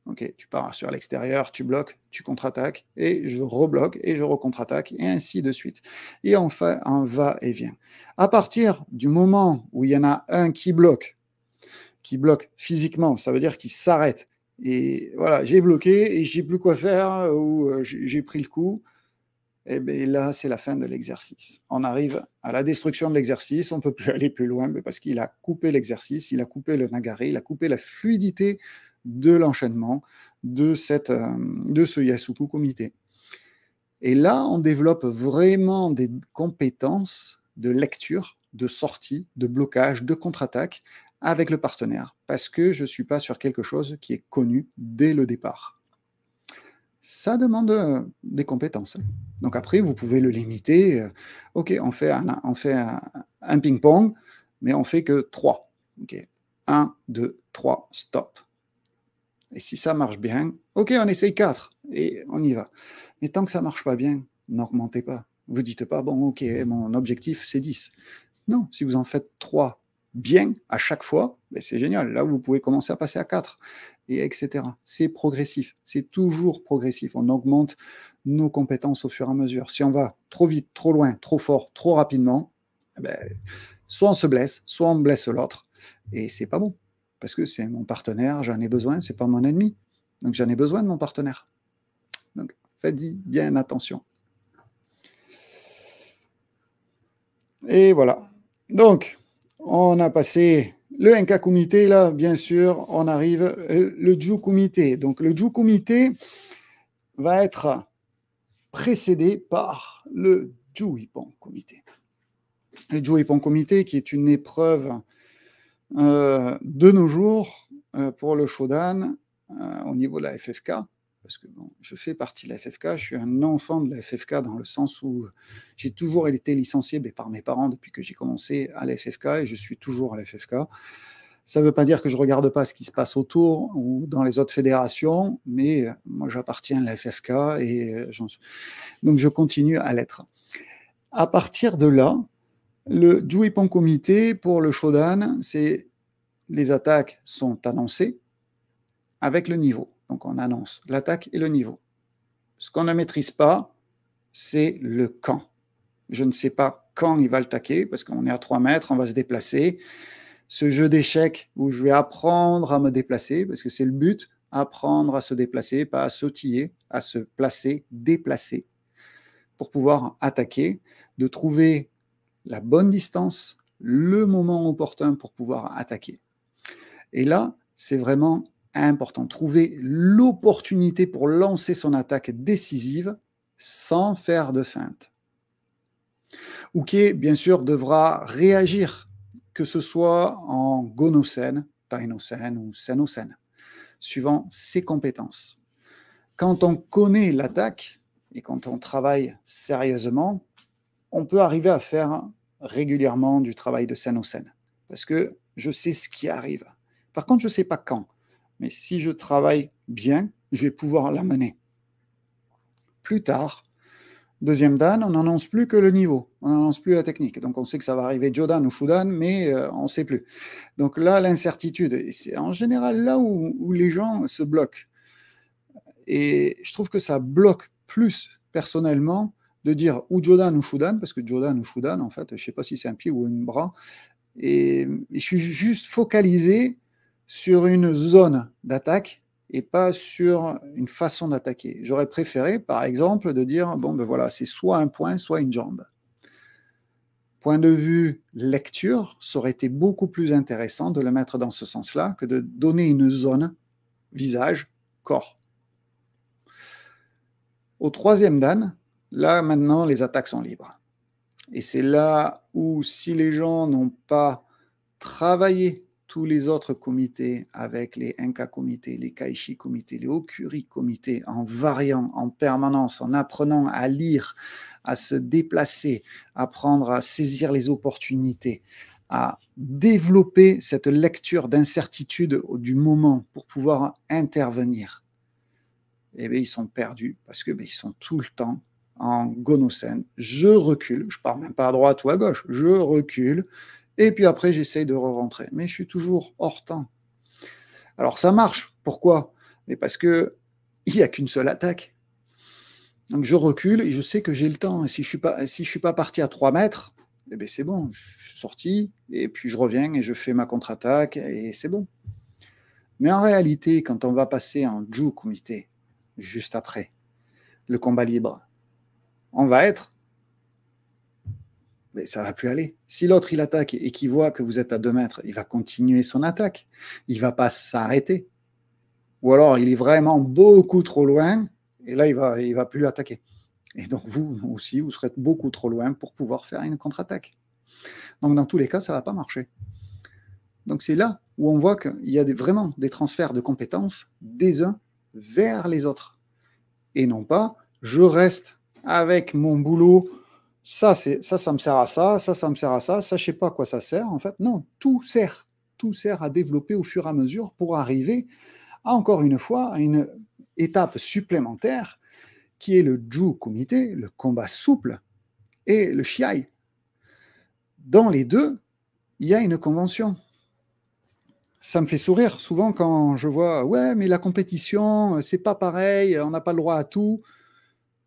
Ok, tu pars sur l'extérieur, tu bloques, tu contre-attaques, et je rebloque, et je recontre-attaque, et ainsi de suite. Et on un va-et-vient. À partir du moment où il y en a un qui bloque, qui bloque physiquement, ça veut dire qu'il s'arrête. Et voilà, j'ai bloqué et j'ai plus quoi faire, ou euh, j'ai pris le coup, et eh bien là, c'est la fin de l'exercice. On arrive à la destruction de l'exercice, on ne peut plus [laughs] aller plus loin parce qu'il a coupé l'exercice, il a coupé le nagaré, il a coupé la fluidité de l'enchaînement de, euh, ce Yasuku comité. Et là, on développe vraiment des compétences de lecture, de sortie, de blocage, de contre-attaque avec le partenaire, parce que je ne suis pas sur quelque chose qui est connu dès le départ ça demande euh, des compétences. Hein. Donc après, vous pouvez le limiter. Euh, OK, on fait un, on fait un, ping-pong, mais on fait que 3. OK, 1, 2, 3, stop. Et si ça marche bien, OK, on essaye 4 et on y va. Mais tant que ça marche pas bien, n'augmentez pas. Vous dites pas, bon, OK, mon objectif, c'est 10. Non, si vous en faites 3 bien à chaque fois, ben, c'est génial. Là, vous pouvez commencer à passer à 4 et etc. C'est progressif, c'est toujours progressif. On augmente nos compétences au fur et à mesure. Si on va trop vite, trop loin, trop fort, trop rapidement, eh ben, soit on se blesse, soit on blesse l'autre, et c'est pas bon parce que c'est mon partenaire, j'en ai besoin, c'est pas mon ennemi, donc j'en ai besoin de mon partenaire. Donc faites bien attention. Et voilà. Donc, on a passé le NK Comité, là, bien sûr, on arrive, euh, le Jiu Comité. Donc, le Jiu Comité va être précédé par le Ipon Comité. Le Ipon Comité, qui est une épreuve euh, de nos jours euh, pour le Shodan au niveau de la FFK, parce que bon, je fais partie de la FFK, je suis un enfant de la FFK dans le sens où euh, j'ai toujours été licencié par mes parents depuis que j'ai commencé à la FFK et je suis toujours à la FFK. Ça ne veut pas dire que je ne regarde pas ce qui se passe autour ou dans les autres fédérations, mais euh, moi j'appartiens à la FFK et euh, donc je continue à l'être. À partir de là, le Juipon Comité pour le Shodan, c'est les attaques sont annoncées avec le niveau. Donc on annonce l'attaque et le niveau. Ce qu'on ne maîtrise pas, c'est le quand. Je ne sais pas quand il va le taquer, parce qu'on est à 3 mètres, on va se déplacer. Ce jeu d'échecs où je vais apprendre à me déplacer, parce que c'est le but, apprendre à se déplacer, pas à sautiller, à se placer, déplacer, pour pouvoir attaquer, de trouver la bonne distance, le moment opportun pour pouvoir attaquer. Et là, c'est vraiment important, trouver l'opportunité pour lancer son attaque décisive sans faire de feinte. ok bien sûr, devra réagir, que ce soit en gonosen, tainosen ou senosen, suivant ses compétences. Quand on connaît l'attaque et quand on travaille sérieusement, on peut arriver à faire régulièrement du travail de senosen, parce que je sais ce qui arrive. Par contre, je ne sais pas quand mais si je travaille bien, je vais pouvoir l'amener. Plus tard, deuxième dan, on n'annonce plus que le niveau, on n'annonce plus la technique. Donc on sait que ça va arriver Jodan ou Fudan, mais euh, on ne sait plus. Donc là, l'incertitude, c'est en général là où, où les gens se bloquent. Et je trouve que ça bloque plus personnellement de dire ou Jodan ou Fudan, parce que Jodan ou Fudan, en fait, je ne sais pas si c'est un pied ou un bras. Et je suis juste focalisé sur une zone d'attaque et pas sur une façon d'attaquer. J'aurais préféré, par exemple, de dire, bon, ben voilà, c'est soit un point, soit une jambe. Point de vue lecture, ça aurait été beaucoup plus intéressant de le mettre dans ce sens-là que de donner une zone, visage, corps. Au troisième dan, là maintenant, les attaques sont libres. Et c'est là où, si les gens n'ont pas travaillé tous les autres comités avec les Inca comités, les Kaishi comités, les Okuri comités, en variant en permanence, en apprenant à lire, à se déplacer, apprendre à saisir les opportunités, à développer cette lecture d'incertitude du moment pour pouvoir intervenir. Eh bien, ils sont perdus parce que ben, ils sont tout le temps en gonocène. Je recule, je pars même pas à droite ou à gauche, je recule et puis après, j'essaye de re-rentrer. Mais je suis toujours hors temps. Alors ça marche. Pourquoi Mais parce que [laughs] il n'y a qu'une seule attaque. Donc je recule et je sais que j'ai le temps. Et si je ne suis, pas, si suis pas parti à 3 mètres, eh ben, c'est bon, je suis sorti, et puis je reviens et je fais ma contre-attaque, et c'est bon. Mais en réalité, quand on va passer en jiu comité, juste après, le combat libre, on va être mais ça va plus aller. Si l'autre il attaque et qu'il voit que vous êtes à 2 mètres, il va continuer son attaque. Il va pas s'arrêter. Ou alors il est vraiment beaucoup trop loin et là il va il va plus attaquer. Et donc vous aussi vous serez beaucoup trop loin pour pouvoir faire une contre-attaque. Donc dans tous les cas ça va pas marcher. Donc c'est là où on voit qu'il y a vraiment des transferts de compétences des uns vers les autres et non pas je reste avec mon boulot ça, ça, ça me sert à ça, ça, ça me sert à ça, ça, je sais pas à quoi ça sert, en fait. Non, tout sert. Tout sert à développer au fur et à mesure pour arriver, encore une fois, à une étape supplémentaire qui est le Ju comité, le combat souple, et le Shiai. Dans les deux, il y a une convention. Ça me fait sourire souvent quand je vois, ouais, mais la compétition, c'est pas pareil, on n'a pas le droit à tout.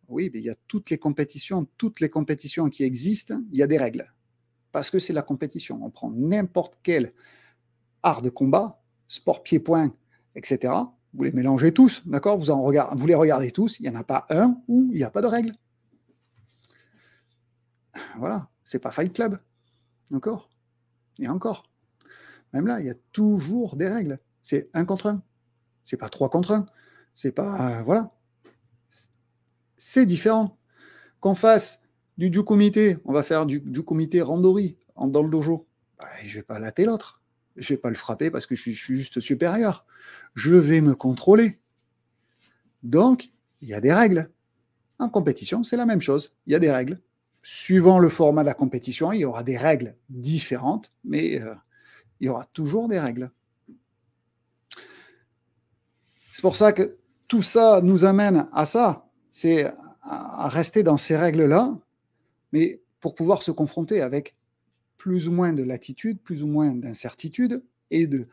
Oui, mais il y a toutes les compétitions, toutes les compétitions qui existent, il y a des règles. Parce que c'est la compétition. On prend n'importe quel art de combat, sport pied-point, etc. Vous les mélangez tous, d'accord vous, les regardez tous, il n'y en a pas un où il n'y a pas de règles. Voilà, c'est pas Fight Club. Encore Et encore. Même là, il y a toujours des règles. C'est un contre un. C'est pas trois contre un. C'est pas. Euh, voilà c'est différent. Qu'on fasse du du comité, on va faire du, du comité randori dans le dojo. je bah, je vais pas latter l'autre. Je vais pas le frapper parce que je suis, juste supérieur. Je vais me contrôler. Donc, il y a des règles. En compétition, c'est la même chose. Il y a des règles. Suivant le format de la compétition, il y aura des règles différentes, mais euh, il y aura toujours des règles. C'est pour ça que tout ça nous amène à ça c'est à rester dans ces règles-là, mais pour pouvoir se confronter avec plus ou moins de latitude, plus ou moins d'incertitude et de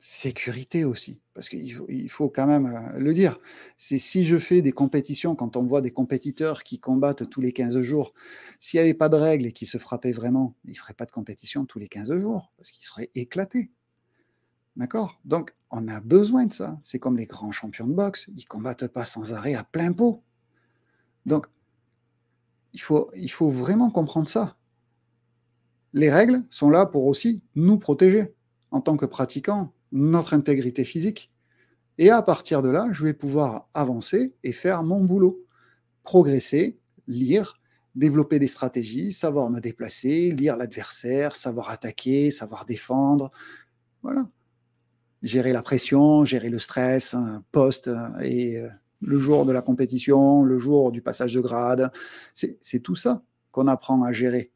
sécurité aussi. Parce qu'il faut, il faut quand même euh, le dire, c'est si je fais des compétitions, quand on voit des compétiteurs qui combattent tous les 15 jours, s'il n'y avait pas de règles et qui se frappaient vraiment, ils ne feraient pas de compétition tous les 15 jours, parce qu'ils seraient éclatés. D'accord Donc, on a besoin de ça. C'est comme les grands champions de boxe. Ils combattent pas sans arrêt à plein pot. Donc, il faut, il faut vraiment comprendre ça. Les règles sont là pour aussi nous protéger en tant que pratiquants, notre intégrité physique. Et à partir de là, je vais pouvoir avancer et faire mon boulot. Progresser, lire, développer des stratégies, savoir me déplacer, lire l'adversaire, savoir attaquer, savoir défendre. Voilà gérer la pression, gérer le stress, poste euh, et euh, le jour de la compétition, le jour du passage de grade. C'est tout ça qu'on apprend à gérer.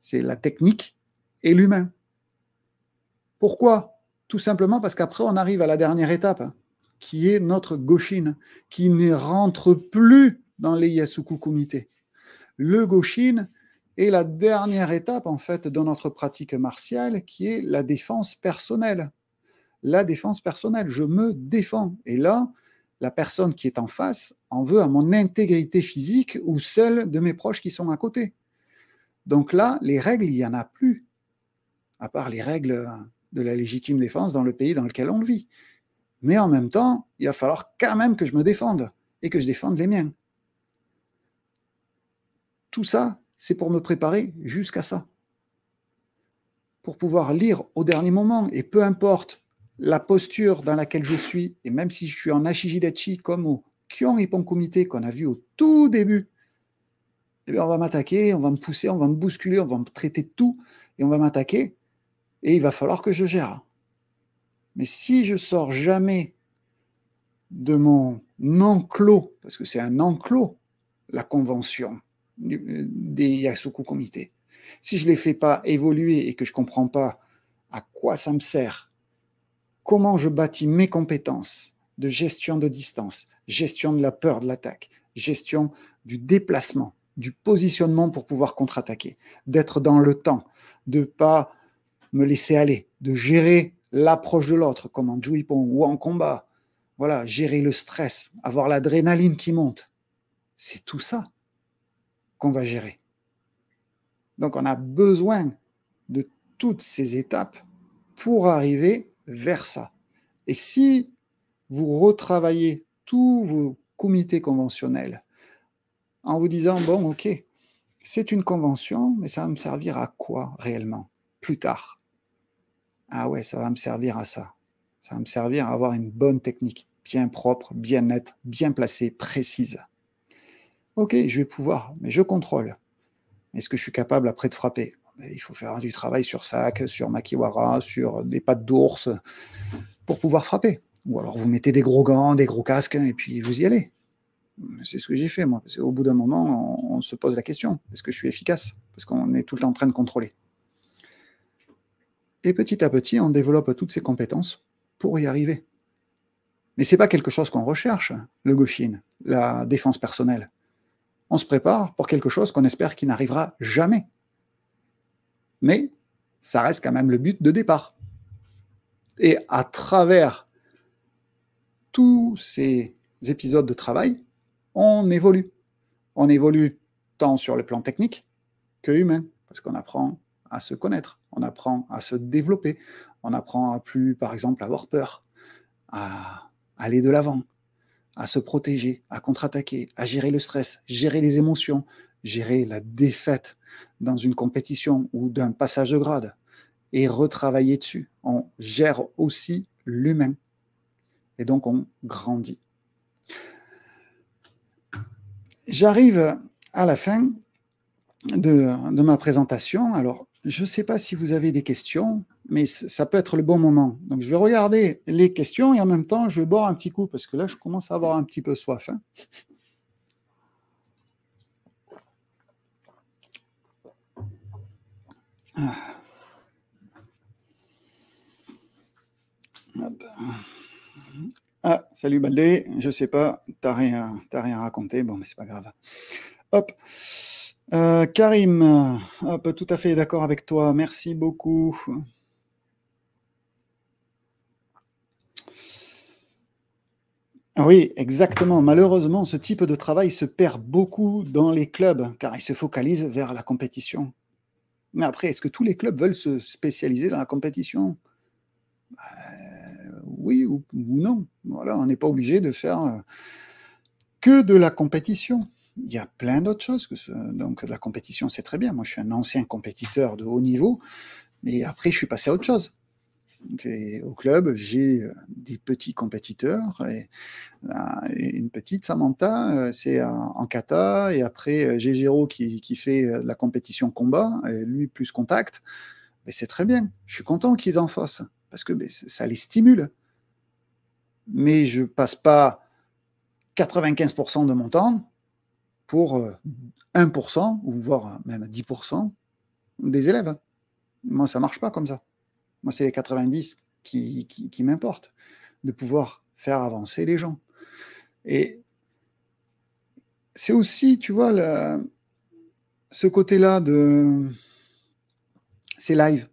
C'est la technique et l'humain. Pourquoi Tout simplement parce qu'après, on arrive à la dernière étape, hein, qui est notre gauchine, qui ne rentre plus dans les Yasuku Kumite. Le gauchine est la dernière étape, en fait, de notre pratique martiale, qui est la défense personnelle la défense personnelle. Je me défends. Et là, la personne qui est en face en veut à mon intégrité physique ou celle de mes proches qui sont à côté. Donc là, les règles, il n'y en a plus, à part les règles de la légitime défense dans le pays dans lequel on vit. Mais en même temps, il va falloir quand même que je me défende et que je défende les miens. Tout ça, c'est pour me préparer jusqu'à ça. Pour pouvoir lire au dernier moment, et peu importe la posture dans laquelle je suis, et même si je suis en Ashijidachi comme au Kyon Ippon Kumite qu'on a vu au tout début, eh on va m'attaquer, on va me pousser, on va me bousculer, on va me traiter de tout, et on va m'attaquer, et il va falloir que je gère. Mais si je sors jamais de mon enclos, parce que c'est un enclos, la convention des Yasuku Comité, si je ne les fais pas évoluer et que je ne comprends pas à quoi ça me sert, comment je bâtis mes compétences de gestion de distance, gestion de la peur de l'attaque, gestion du déplacement, du positionnement pour pouvoir contre-attaquer, d'être dans le temps, de ne pas me laisser aller, de gérer l'approche de l'autre, comme en juipon ou en combat. Voilà, gérer le stress, avoir l'adrénaline qui monte. C'est tout ça qu'on va gérer. Donc on a besoin de toutes ces étapes pour arriver vers ça. Et si vous retravaillez tous vos comités conventionnels en vous disant, bon, ok, c'est une convention, mais ça va me servir à quoi réellement plus tard Ah ouais, ça va me servir à ça. Ça va me servir à avoir une bonne technique, bien propre, bien nette, bien placée, précise. Ok, je vais pouvoir, mais je contrôle. Est-ce que je suis capable après de frapper il faut faire du travail sur Sac, sur Makiwara, sur des pattes d'ours pour pouvoir frapper. Ou alors vous mettez des gros gants, des gros casques, et puis vous y allez. C'est ce que j'ai fait, moi. Au bout d'un moment, on, se pose la question est-ce que je suis efficace Parce qu'on est tout le temps en train de contrôler. Et petit à petit, on développe toutes ces compétences pour y arriver. Mais ce n'est pas quelque chose qu'on recherche, le gauchine, la défense personnelle. On se prépare pour quelque chose qu'on espère qui n'arrivera jamais mais ça reste quand même le but de départ. Et à travers tous ces épisodes de travail, on évolue. On évolue tant sur le plan technique que humain, parce qu'on apprend à se connaître, on apprend à se développer, on apprend à plus, par exemple, avoir peur, à aller de l'avant, à se protéger, à contre-attaquer, à gérer le stress, gérer les émotions, gérer la défaite dans une compétition ou d'un passage de grade et retravailler dessus. On gère aussi l'humain. Et donc, on grandit. J'arrive à la fin de, ma présentation. Alors, je ne sais pas si vous avez des questions, mais ça peut être le bon moment. Donc, je vais regarder les questions et en même temps, je vais boire un petit coup parce que là, je commence à avoir un petit peu soif. Hein. Ah. ah. salut Baldé, je sais pas, t'as rien, as rien raconté, bon mais c'est pas grave. Hop, euh, Karim, tout à fait d'accord avec toi, merci beaucoup. Oui, exactement. Malheureusement, ce type de travail se perd beaucoup dans les clubs car il se focalise vers la compétition. Mais après, est-ce que tous les clubs veulent se spécialiser dans la compétition ben, Oui ou, non. Voilà, on n'est pas obligé de faire euh, que de la compétition. Il y a plein d'autres choses que donc la compétition, c'est très bien. Moi, je suis un ancien compétiteur de haut niveau, mais après, je suis passé à autre chose au club, j'ai euh, des petits compétiteurs. Et, euh, une petite Samantha, euh, c'est en kata. Et après, j'ai Géraud qui, fait la compétition combat, et lui plus contact. Mais c'est très bien. Je suis content qu'ils en fassent parce que ça les stimule. Mais je passe pas 95% de mon temps pour 1% ou voire même 10% des élèves. Moi, ça marche pas comme ça. Moi, c'est les 90 qui, m'importent, de pouvoir faire avancer les gens. Et c'est aussi, tu vois, ce côté-là de ces lives,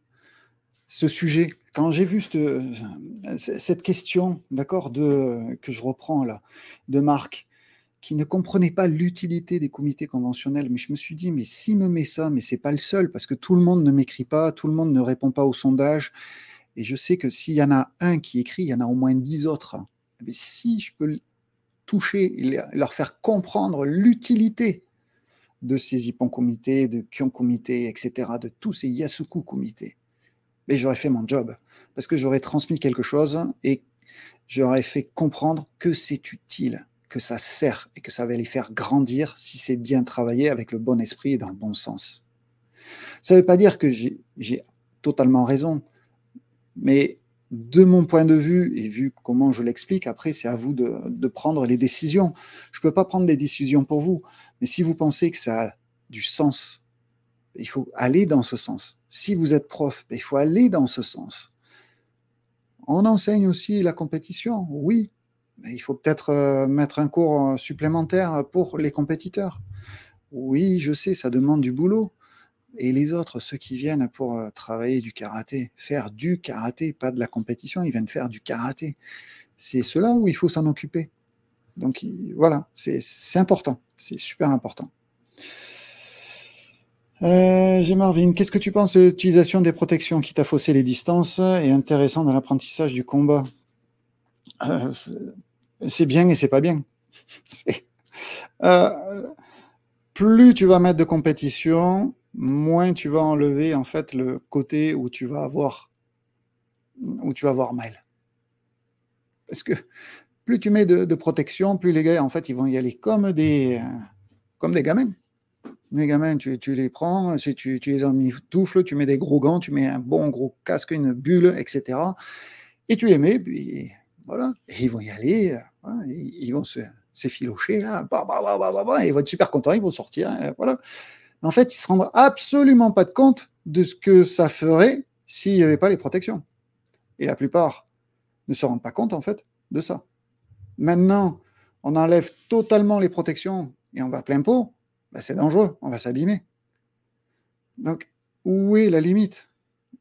ce sujet. Quand j'ai vu cette, euh, question, d'accord, que je reprends là, de Marc, qui ne comprenait pas l'utilité des comités conventionnels. Mais je me suis dit, mais s'il me met ça, mais c'est pas le seul, parce que tout le monde ne m'écrit pas, tout le monde ne répond pas au sondage Et je sais que s'il y en a un qui écrit, il y en a au moins dix autres. Mais eh si je peux toucher leur faire comprendre l'utilité de ces Ippon comités, de Kion comités, etc., de tous ces Yasuku comités, mais j'aurais fait mon job, parce que j'aurais transmis quelque chose et j'aurais fait comprendre que c'est utile que ça sert et que ça va les faire grandir si c'est bien travaillé avec le bon esprit et dans le bon sens. Ça ne veut pas dire que j'ai totalement raison, mais de mon point de vue, et vu comment je l'explique, après, c'est à vous de, prendre les décisions. Je ne peux pas prendre les décisions pour vous, mais si vous pensez que ça a du sens, il faut aller dans ce sens. Si vous êtes prof, ben, il faut aller dans ce sens. On enseigne aussi la compétition, oui, il faut peut-être euh, mettre un cours euh, supplémentaire pour les compétiteurs. Oui, je sais, ça demande du boulot. Et les autres, ceux qui viennent pour euh, travailler du karaté, faire du karaté, pas de la compétition, ils viennent faire du karaté. C'est cela où il faut s'en occuper. Donc voilà, c'est important, c'est super important. J'ai Marvin, qu'est-ce que tu penses de l'utilisation des protections qui t'a faussé les distances et intéressant dans l'apprentissage du combat c'est bien et c'est pas bien. [laughs] Euh, plus tu vas mettre de compétition, moins tu vas enlever en fait le côté où tu vas avoir où tu vas avoir mal. Parce que plus tu mets de, protection, plus les gars en fait ils vont y aller comme des euh, comme des gamins. Les gamins, tu, les prends, si tu, tu les emmitoufles, tu mets des gros gants, tu mets un bon gros casque, une bulle, etc. Et tu les mets, puis voilà. Et ils vont y aller, euh, ils vont s'effilocher, là, bah, bah, bah, ils vont être super contents, ils vont sortir, hein, voilà. Mais en fait, ils ne se rendent absolument pas de compte de ce que ça ferait s'il n'y avait pas les protections. Et la plupart ne se rendent pas compte, en fait, de ça. Maintenant, on enlève totalement les protections et on va plein pot, c'est dangereux, on va s'abîmer. Donc, où est la limite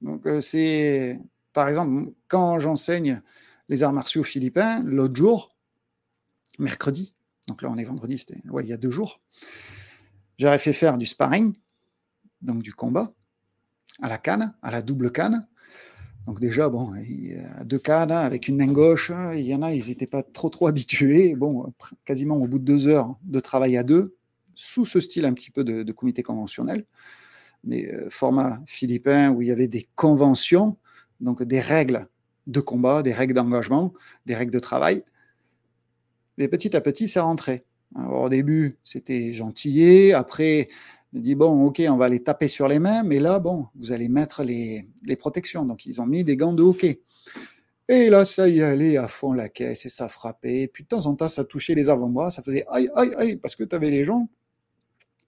Donc, euh, c'est, par exemple, quand j'enseigne les arts martiaux philippins l'autre jour, mercredi. Donc là, on est vendredi, c'était il y a deux jours. J'avais fait faire du sparring, donc du combat, à la canne, à la double canne. Donc déjà, bon, deux cannes hein, avec une main gauche, hein, il y en a, ils n'étaient pas trop trop [laughs] habitués. Bon, quasiment au bout de deux heures de travail à deux, sous ce style un petit peu de, comité conventionnel, mais euh, format philippin où il y avait des conventions, donc des règles de combat, des règles d'engagement, des règles de travail. Mais petit à petit, ça rentrait. au début, c'était gentillet. Après, on dit bon, ok, on va les taper sur les mains, mais là, bon, vous allez mettre les, protections. Donc, ils ont mis des gants de hockey. Et là, ça y allait à fond la caisse et ça frappait. puis de temps en temps, ça touchait les avant-bras, ça faisait aïe, aïe, aïe, parce que tu avais les gens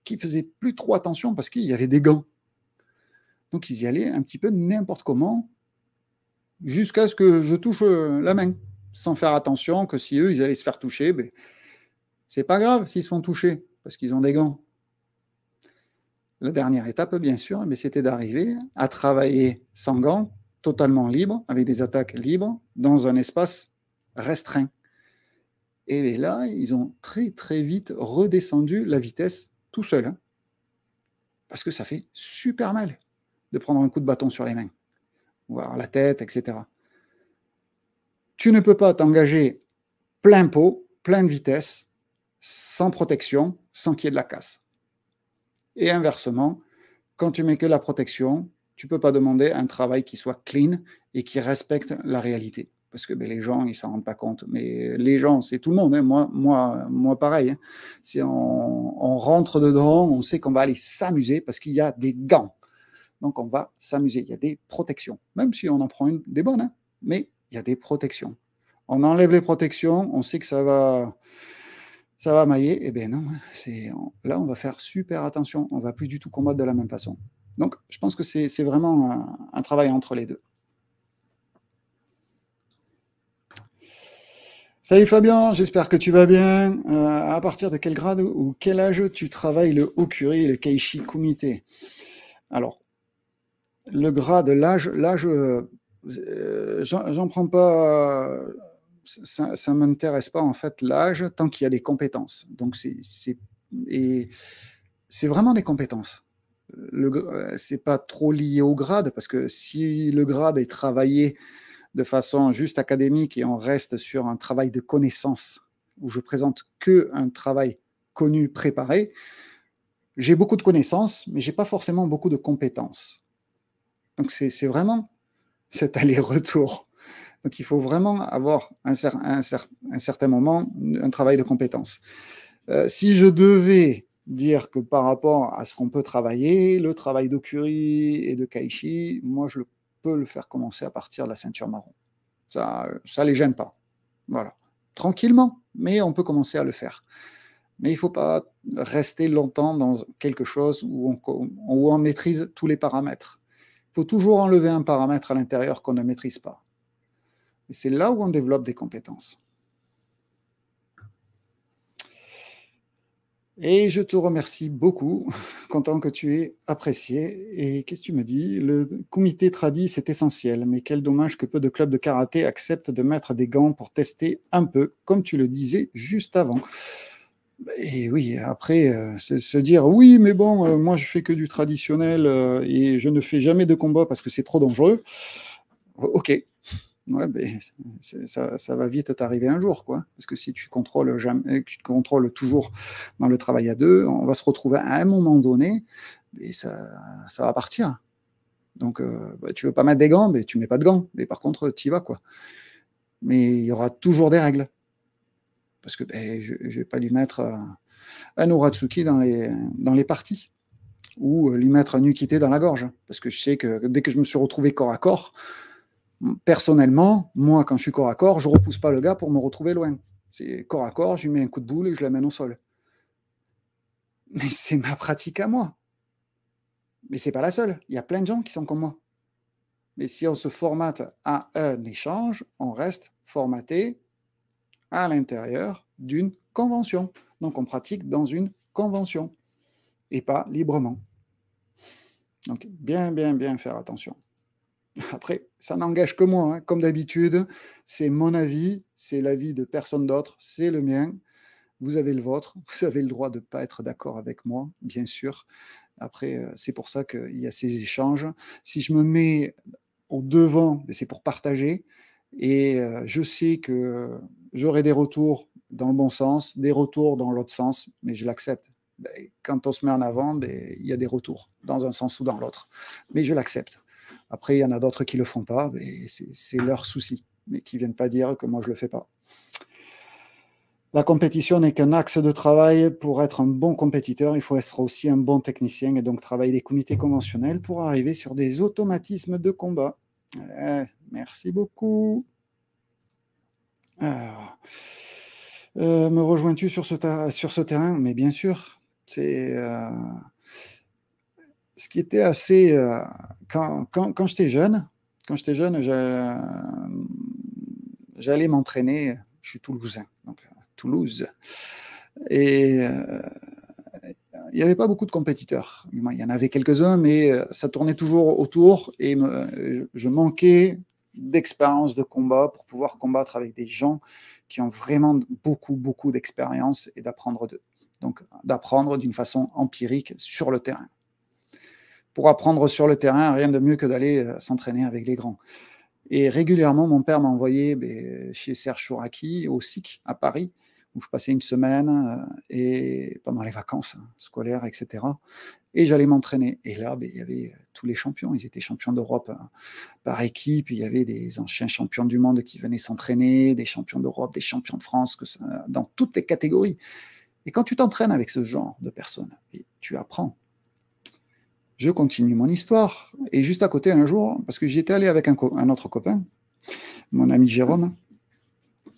qui faisaient plus trop attention parce qu'il y avait des gants. Donc ils y allaient un petit peu n'importe comment, jusqu'à ce que je touche euh, la main, sans faire attention que si eux, ils allaient se faire toucher, ce ben, c'est pas grave s'ils se font toucher, parce qu'ils ont des gants. La dernière étape, bien sûr, mais c'était d'arriver à travailler sans gants, totalement libre, avec des attaques libres, dans un espace restreint. Et ben là, ils ont très très vite redescendu la vitesse tout seul. Hein, parce que ça fait super mal de prendre un coup de bâton sur les mains voire la tête, etc. Tu ne peux pas t'engager plein pot, plein de vitesse, sans protection, sans qu'il y ait de la casse. Et inversement, quand tu mets que la protection, tu ne peux pas demander un travail qui soit clean et qui respecte la réalité. Parce que ben, les gens, ils ne s'en rendent pas compte. Mais les gens, c'est tout le monde. Hein. Moi, moi, moi, pareil. Hein. Si on rentre dedans, on sait qu'on va aller s'amuser parce qu'il y a des gants. Donc on va s'amuser. Il y a des protections, même si on en prend une des bonnes, hein, mais il y a des protections. On enlève les protections, on sait que ça va, ça va mailler. Eh bien non, là on va faire super attention. On va plus du tout combattre de la même façon. Donc je pense que c'est vraiment un, travail entre les deux. Salut Fabien, j'espère que tu vas bien. Euh, à partir de quel grade ou quel âge tu travailles le Okuri et le Keishi Kumite Alors, le grade, l'âge, l'âge, euh, euh, j'en prends pas, ça, ne m'intéresse pas en fait l'âge tant qu'il y a des compétences. Donc c'est et c'est vraiment des compétences. Ce c'est pas trop lié au grade parce que si le grade est travaillé de façon juste académique et on reste sur un travail de connaissance où je présente que un travail connu préparé, j'ai beaucoup de connaissances mais j'ai pas forcément beaucoup de compétences. Donc c'est vraiment cet aller-retour. Donc il faut vraiment avoir un, un, certain moment un travail de compétence. Euh, si je devais dire que par rapport à ce qu'on peut travailler, le travail de et de Kaishi, moi je peux le faire commencer à partir de la ceinture marron. Ça ça les gêne pas. Voilà. Tranquillement, mais on peut commencer à le faire. Mais il ne faut pas rester longtemps dans quelque chose où où on maîtrise tous les paramètres. Il faut toujours enlever un paramètre à l'intérieur qu'on ne maîtrise pas. Et c'est là où on développe des compétences. Et je te remercie beaucoup, [laughs] content que tu aies apprécié. Et qu'est-ce que tu me dis Le comité tradit, c'est essentiel, mais quel dommage que peu de clubs de karaté acceptent de mettre des gants pour tester un peu, comme tu le disais juste avant. Et oui, après, euh, se dire oui, mais bon, euh, moi je fais que du traditionnel euh, et je ne fais jamais de combat parce que c'est trop dangereux. Ok, ouais, ben, ça, ça, va vite t'arriver un jour, quoi. Parce que si tu contrôles jamais, tu contrôles toujours dans le travail à deux, on va se retrouver à un moment donné et ça, ça va partir. Donc, bah, tu veux pas mettre des gants, mais ben, tu mets pas de gants. Mais par contre, tu y vas, quoi. Mais il y aura toujours des règles parce que ben, je ne vais pas lui mettre euh, un, un dans les, dans les parties ou euh, lui mettre un Ukité dans la gorge. Parce que je sais que dès que je me suis retrouvé corps à corps, personnellement, moi, quand je suis corps à corps, je ne repousse pas le gars pour me retrouver loin. C'est corps à corps, je lui mets un coup de boule et je l'amène au sol. Mais c'est ma pratique à moi. Mais ce n'est pas la seule. Il y a plein de gens qui sont comme moi. Mais si on se formate à un échange, on reste formaté à l'intérieur d'une convention. Donc on pratique dans une convention et pas librement. Donc bien, bien, bien faire attention. [laughs] Après, ça n'engage que moi, hein. comme d'habitude. C'est mon avis, c'est l'avis de personne d'autre, c'est le mien. Vous avez le vôtre, [laughs] vous avez le droit de ne pas être d'accord avec moi, bien sûr. Après, euh, c'est pour ça qu'il y a ces échanges. Si je me mets au devant, c'est pour partager. Et euh, je sais que j'aurai des retours dans le bon sens, des retours dans l'autre sens, mais je l'accepte. Ben, quand on se met en avant, ben, il y a des retours dans un sens ou dans l'autre, mais je l'accepte. Après, il y en a d'autres qui ne le font pas, mais ben, c'est leur souci, mais qui ne viennent pas dire que moi je ne le fais pas. La compétition n'est qu'un axe de travail. Pour être un bon compétiteur, il faut être aussi un bon technicien et donc travailler des comités conventionnels pour arriver sur des automatismes de combat. Euh, merci beaucoup. Euh, me rejoins-tu sur, sur, ce terrain Mais bien sûr, c'est euh, ce qui était assez... quand, quand, quand j'étais jeune, quand j'étais jeune, j'allais m'entraîner. Je suis toulousain, donc Toulouse. Et il n'y avait pas beaucoup de compétiteurs. Il y en avait quelques-uns, mais euh, ça tournait toujours autour et je manquais d'expérience de combat pour pouvoir combattre avec des gens qui ont vraiment beaucoup, beaucoup d'expérience et d'apprendre d'eux. Donc, d'apprendre d'une façon empirique sur le terrain. Pour apprendre sur le terrain, rien de mieux que d'aller euh, s'entraîner avec les grands. Et régulièrement, mon père m'a envoyé ben, chez Serge Chouraki, au SIC, à Paris, où je passais une semaine euh, et pendant les vacances hein, scolaires, etc. Et j'allais m'entraîner. Et là, ben, il y avait euh, tous les champions. Ils étaient champions d'Europe hein, par équipe. Il y avait des anciens champions du monde qui venaient s'entraîner, des champions d'Europe, des champions de France, que dans toutes les catégories. Et quand tu t'entraînes avec ce genre de personnes, tu apprends. Je continue mon histoire. Et juste à côté, un jour, parce que j'étais allé avec un autre copain, mon ami Jérôme,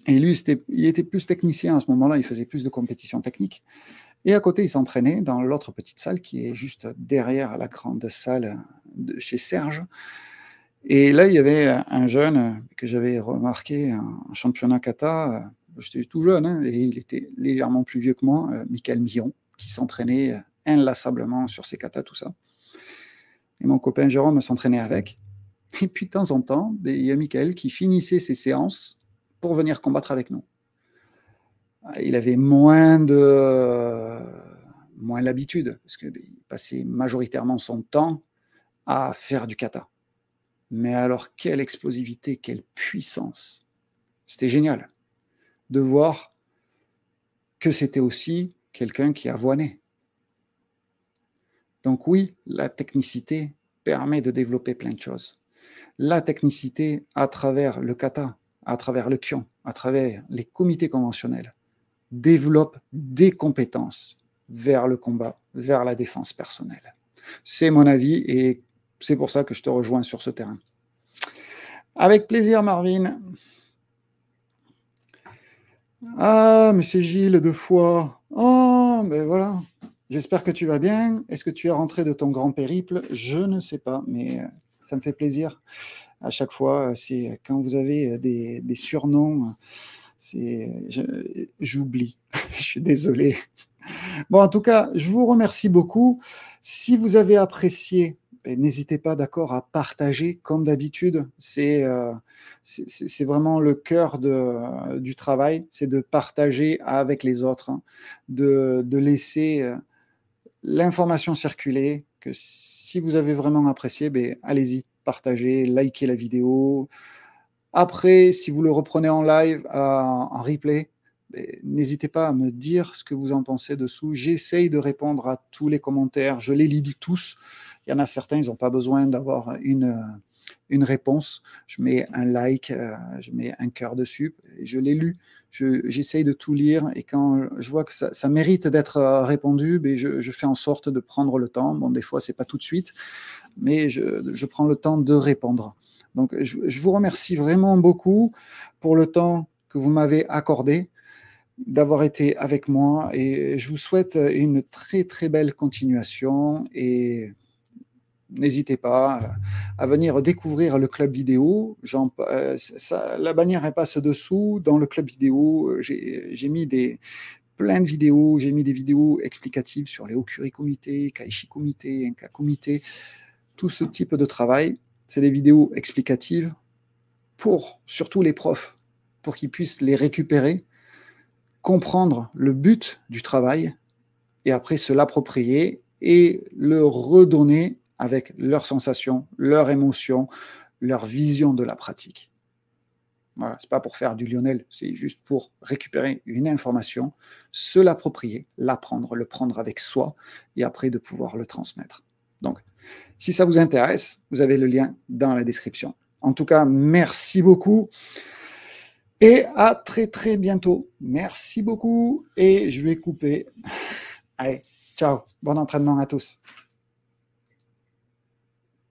et lui, il était plus technicien à ce moment-là, il faisait plus de compétitions techniques. Et à côté, il s'entraînait dans l'autre petite salle qui est juste derrière la grande salle de chez Serge. Et là, il y avait un jeune que j'avais remarqué en championnat kata. J'étais tout jeune hein, et il était légèrement plus vieux que moi, euh, Michael Millon, qui s'entraînait inlassablement sur ses katas, tout ça. Et mon copain Jérôme s'entraînait avec. Et puis de temps en temps, ben, il y a Michael qui finissait ses séances pour venir combattre avec nous. Ah, il avait moins de euh, moins l'habitude, parce qu'il ben, passait majoritairement son temps à faire du kata. Mais alors, quelle explosivité, quelle puissance C'était génial de voir que c'était aussi quelqu'un qui avoinait. Donc oui, la technicité permet de développer plein de choses. La technicité à travers le kata à travers le Qion, à travers les comités conventionnels, développe des compétences vers le combat, vers la défense personnelle. C'est mon avis et c'est pour ça que je te rejoins sur ce terrain. Avec plaisir, Marvin. Ah, mais c'est Gilles deux fois. Oh, ben voilà. J'espère que tu vas bien. Est-ce que tu es rentré de ton grand périple Je ne sais pas, mais euh, ça me fait plaisir à chaque fois. Euh, c'est euh, quand vous avez euh, des, surnoms, c'est j'oublie. [laughs] je suis désolé. Bon, en tout cas, je vous remercie beaucoup. Si vous avez apprécié, ben, n'hésitez pas, d'accord, à partager comme d'habitude. C'est c'est vraiment le cœur de, du travail, c'est de partager avec les autres, hein, de, de, laisser l'information circuler. Que si vous avez vraiment apprécié, ben, allez-y, partager, liker la vidéo. Après, si vous le reprenez en live, euh, en replay, ben, n'hésitez pas à me dire ce que vous en pensez dessous. J'essaye de répondre à tous les commentaires. Je les lis tous. Il y en a certains, ils n'ont pas besoin d'avoir une, une réponse. Je mets un like, euh, je mets un cœur dessus. je les lu, J'essaye de tout lire. Et quand je vois que ça, mérite d'être euh, répondu, ben, je, je, fais en sorte de prendre le temps. Bon, des fois, c'est pas tout de suite mais je, prends le temps de répondre. Donc, je, vous remercie vraiment beaucoup pour le temps que vous m'avez accordé, d'avoir été avec moi et je vous souhaite une très très belle continuation et n'hésitez pas à venir découvrir le club vidéo. Euh, la bannière est passe dessous. Dans le club vidéo, j'ai mis des plein de vidéos. J'ai mis des vidéos explicatives sur les Okuri Comité, Kaishi Comité, Inka Comité tout ce type de travail, c'est des vidéos explicatives pour surtout les profs, pour qu'ils puissent les récupérer, comprendre le but du travail et après se l'approprier et le redonner avec leurs sensations, leurs émotions, leur vision de la pratique. Voilà, c'est pas pour faire du Lionel, c'est juste pour récupérer une information, se l'approprier, l'apprendre, le prendre avec soi et après de pouvoir le transmettre. Donc, si ça vous intéresse, vous avez le lien dans la description. En tout cas, merci beaucoup. Et à très très bientôt. Merci beaucoup. Et je vais couper. Allez, ciao. Bon entraînement à tous.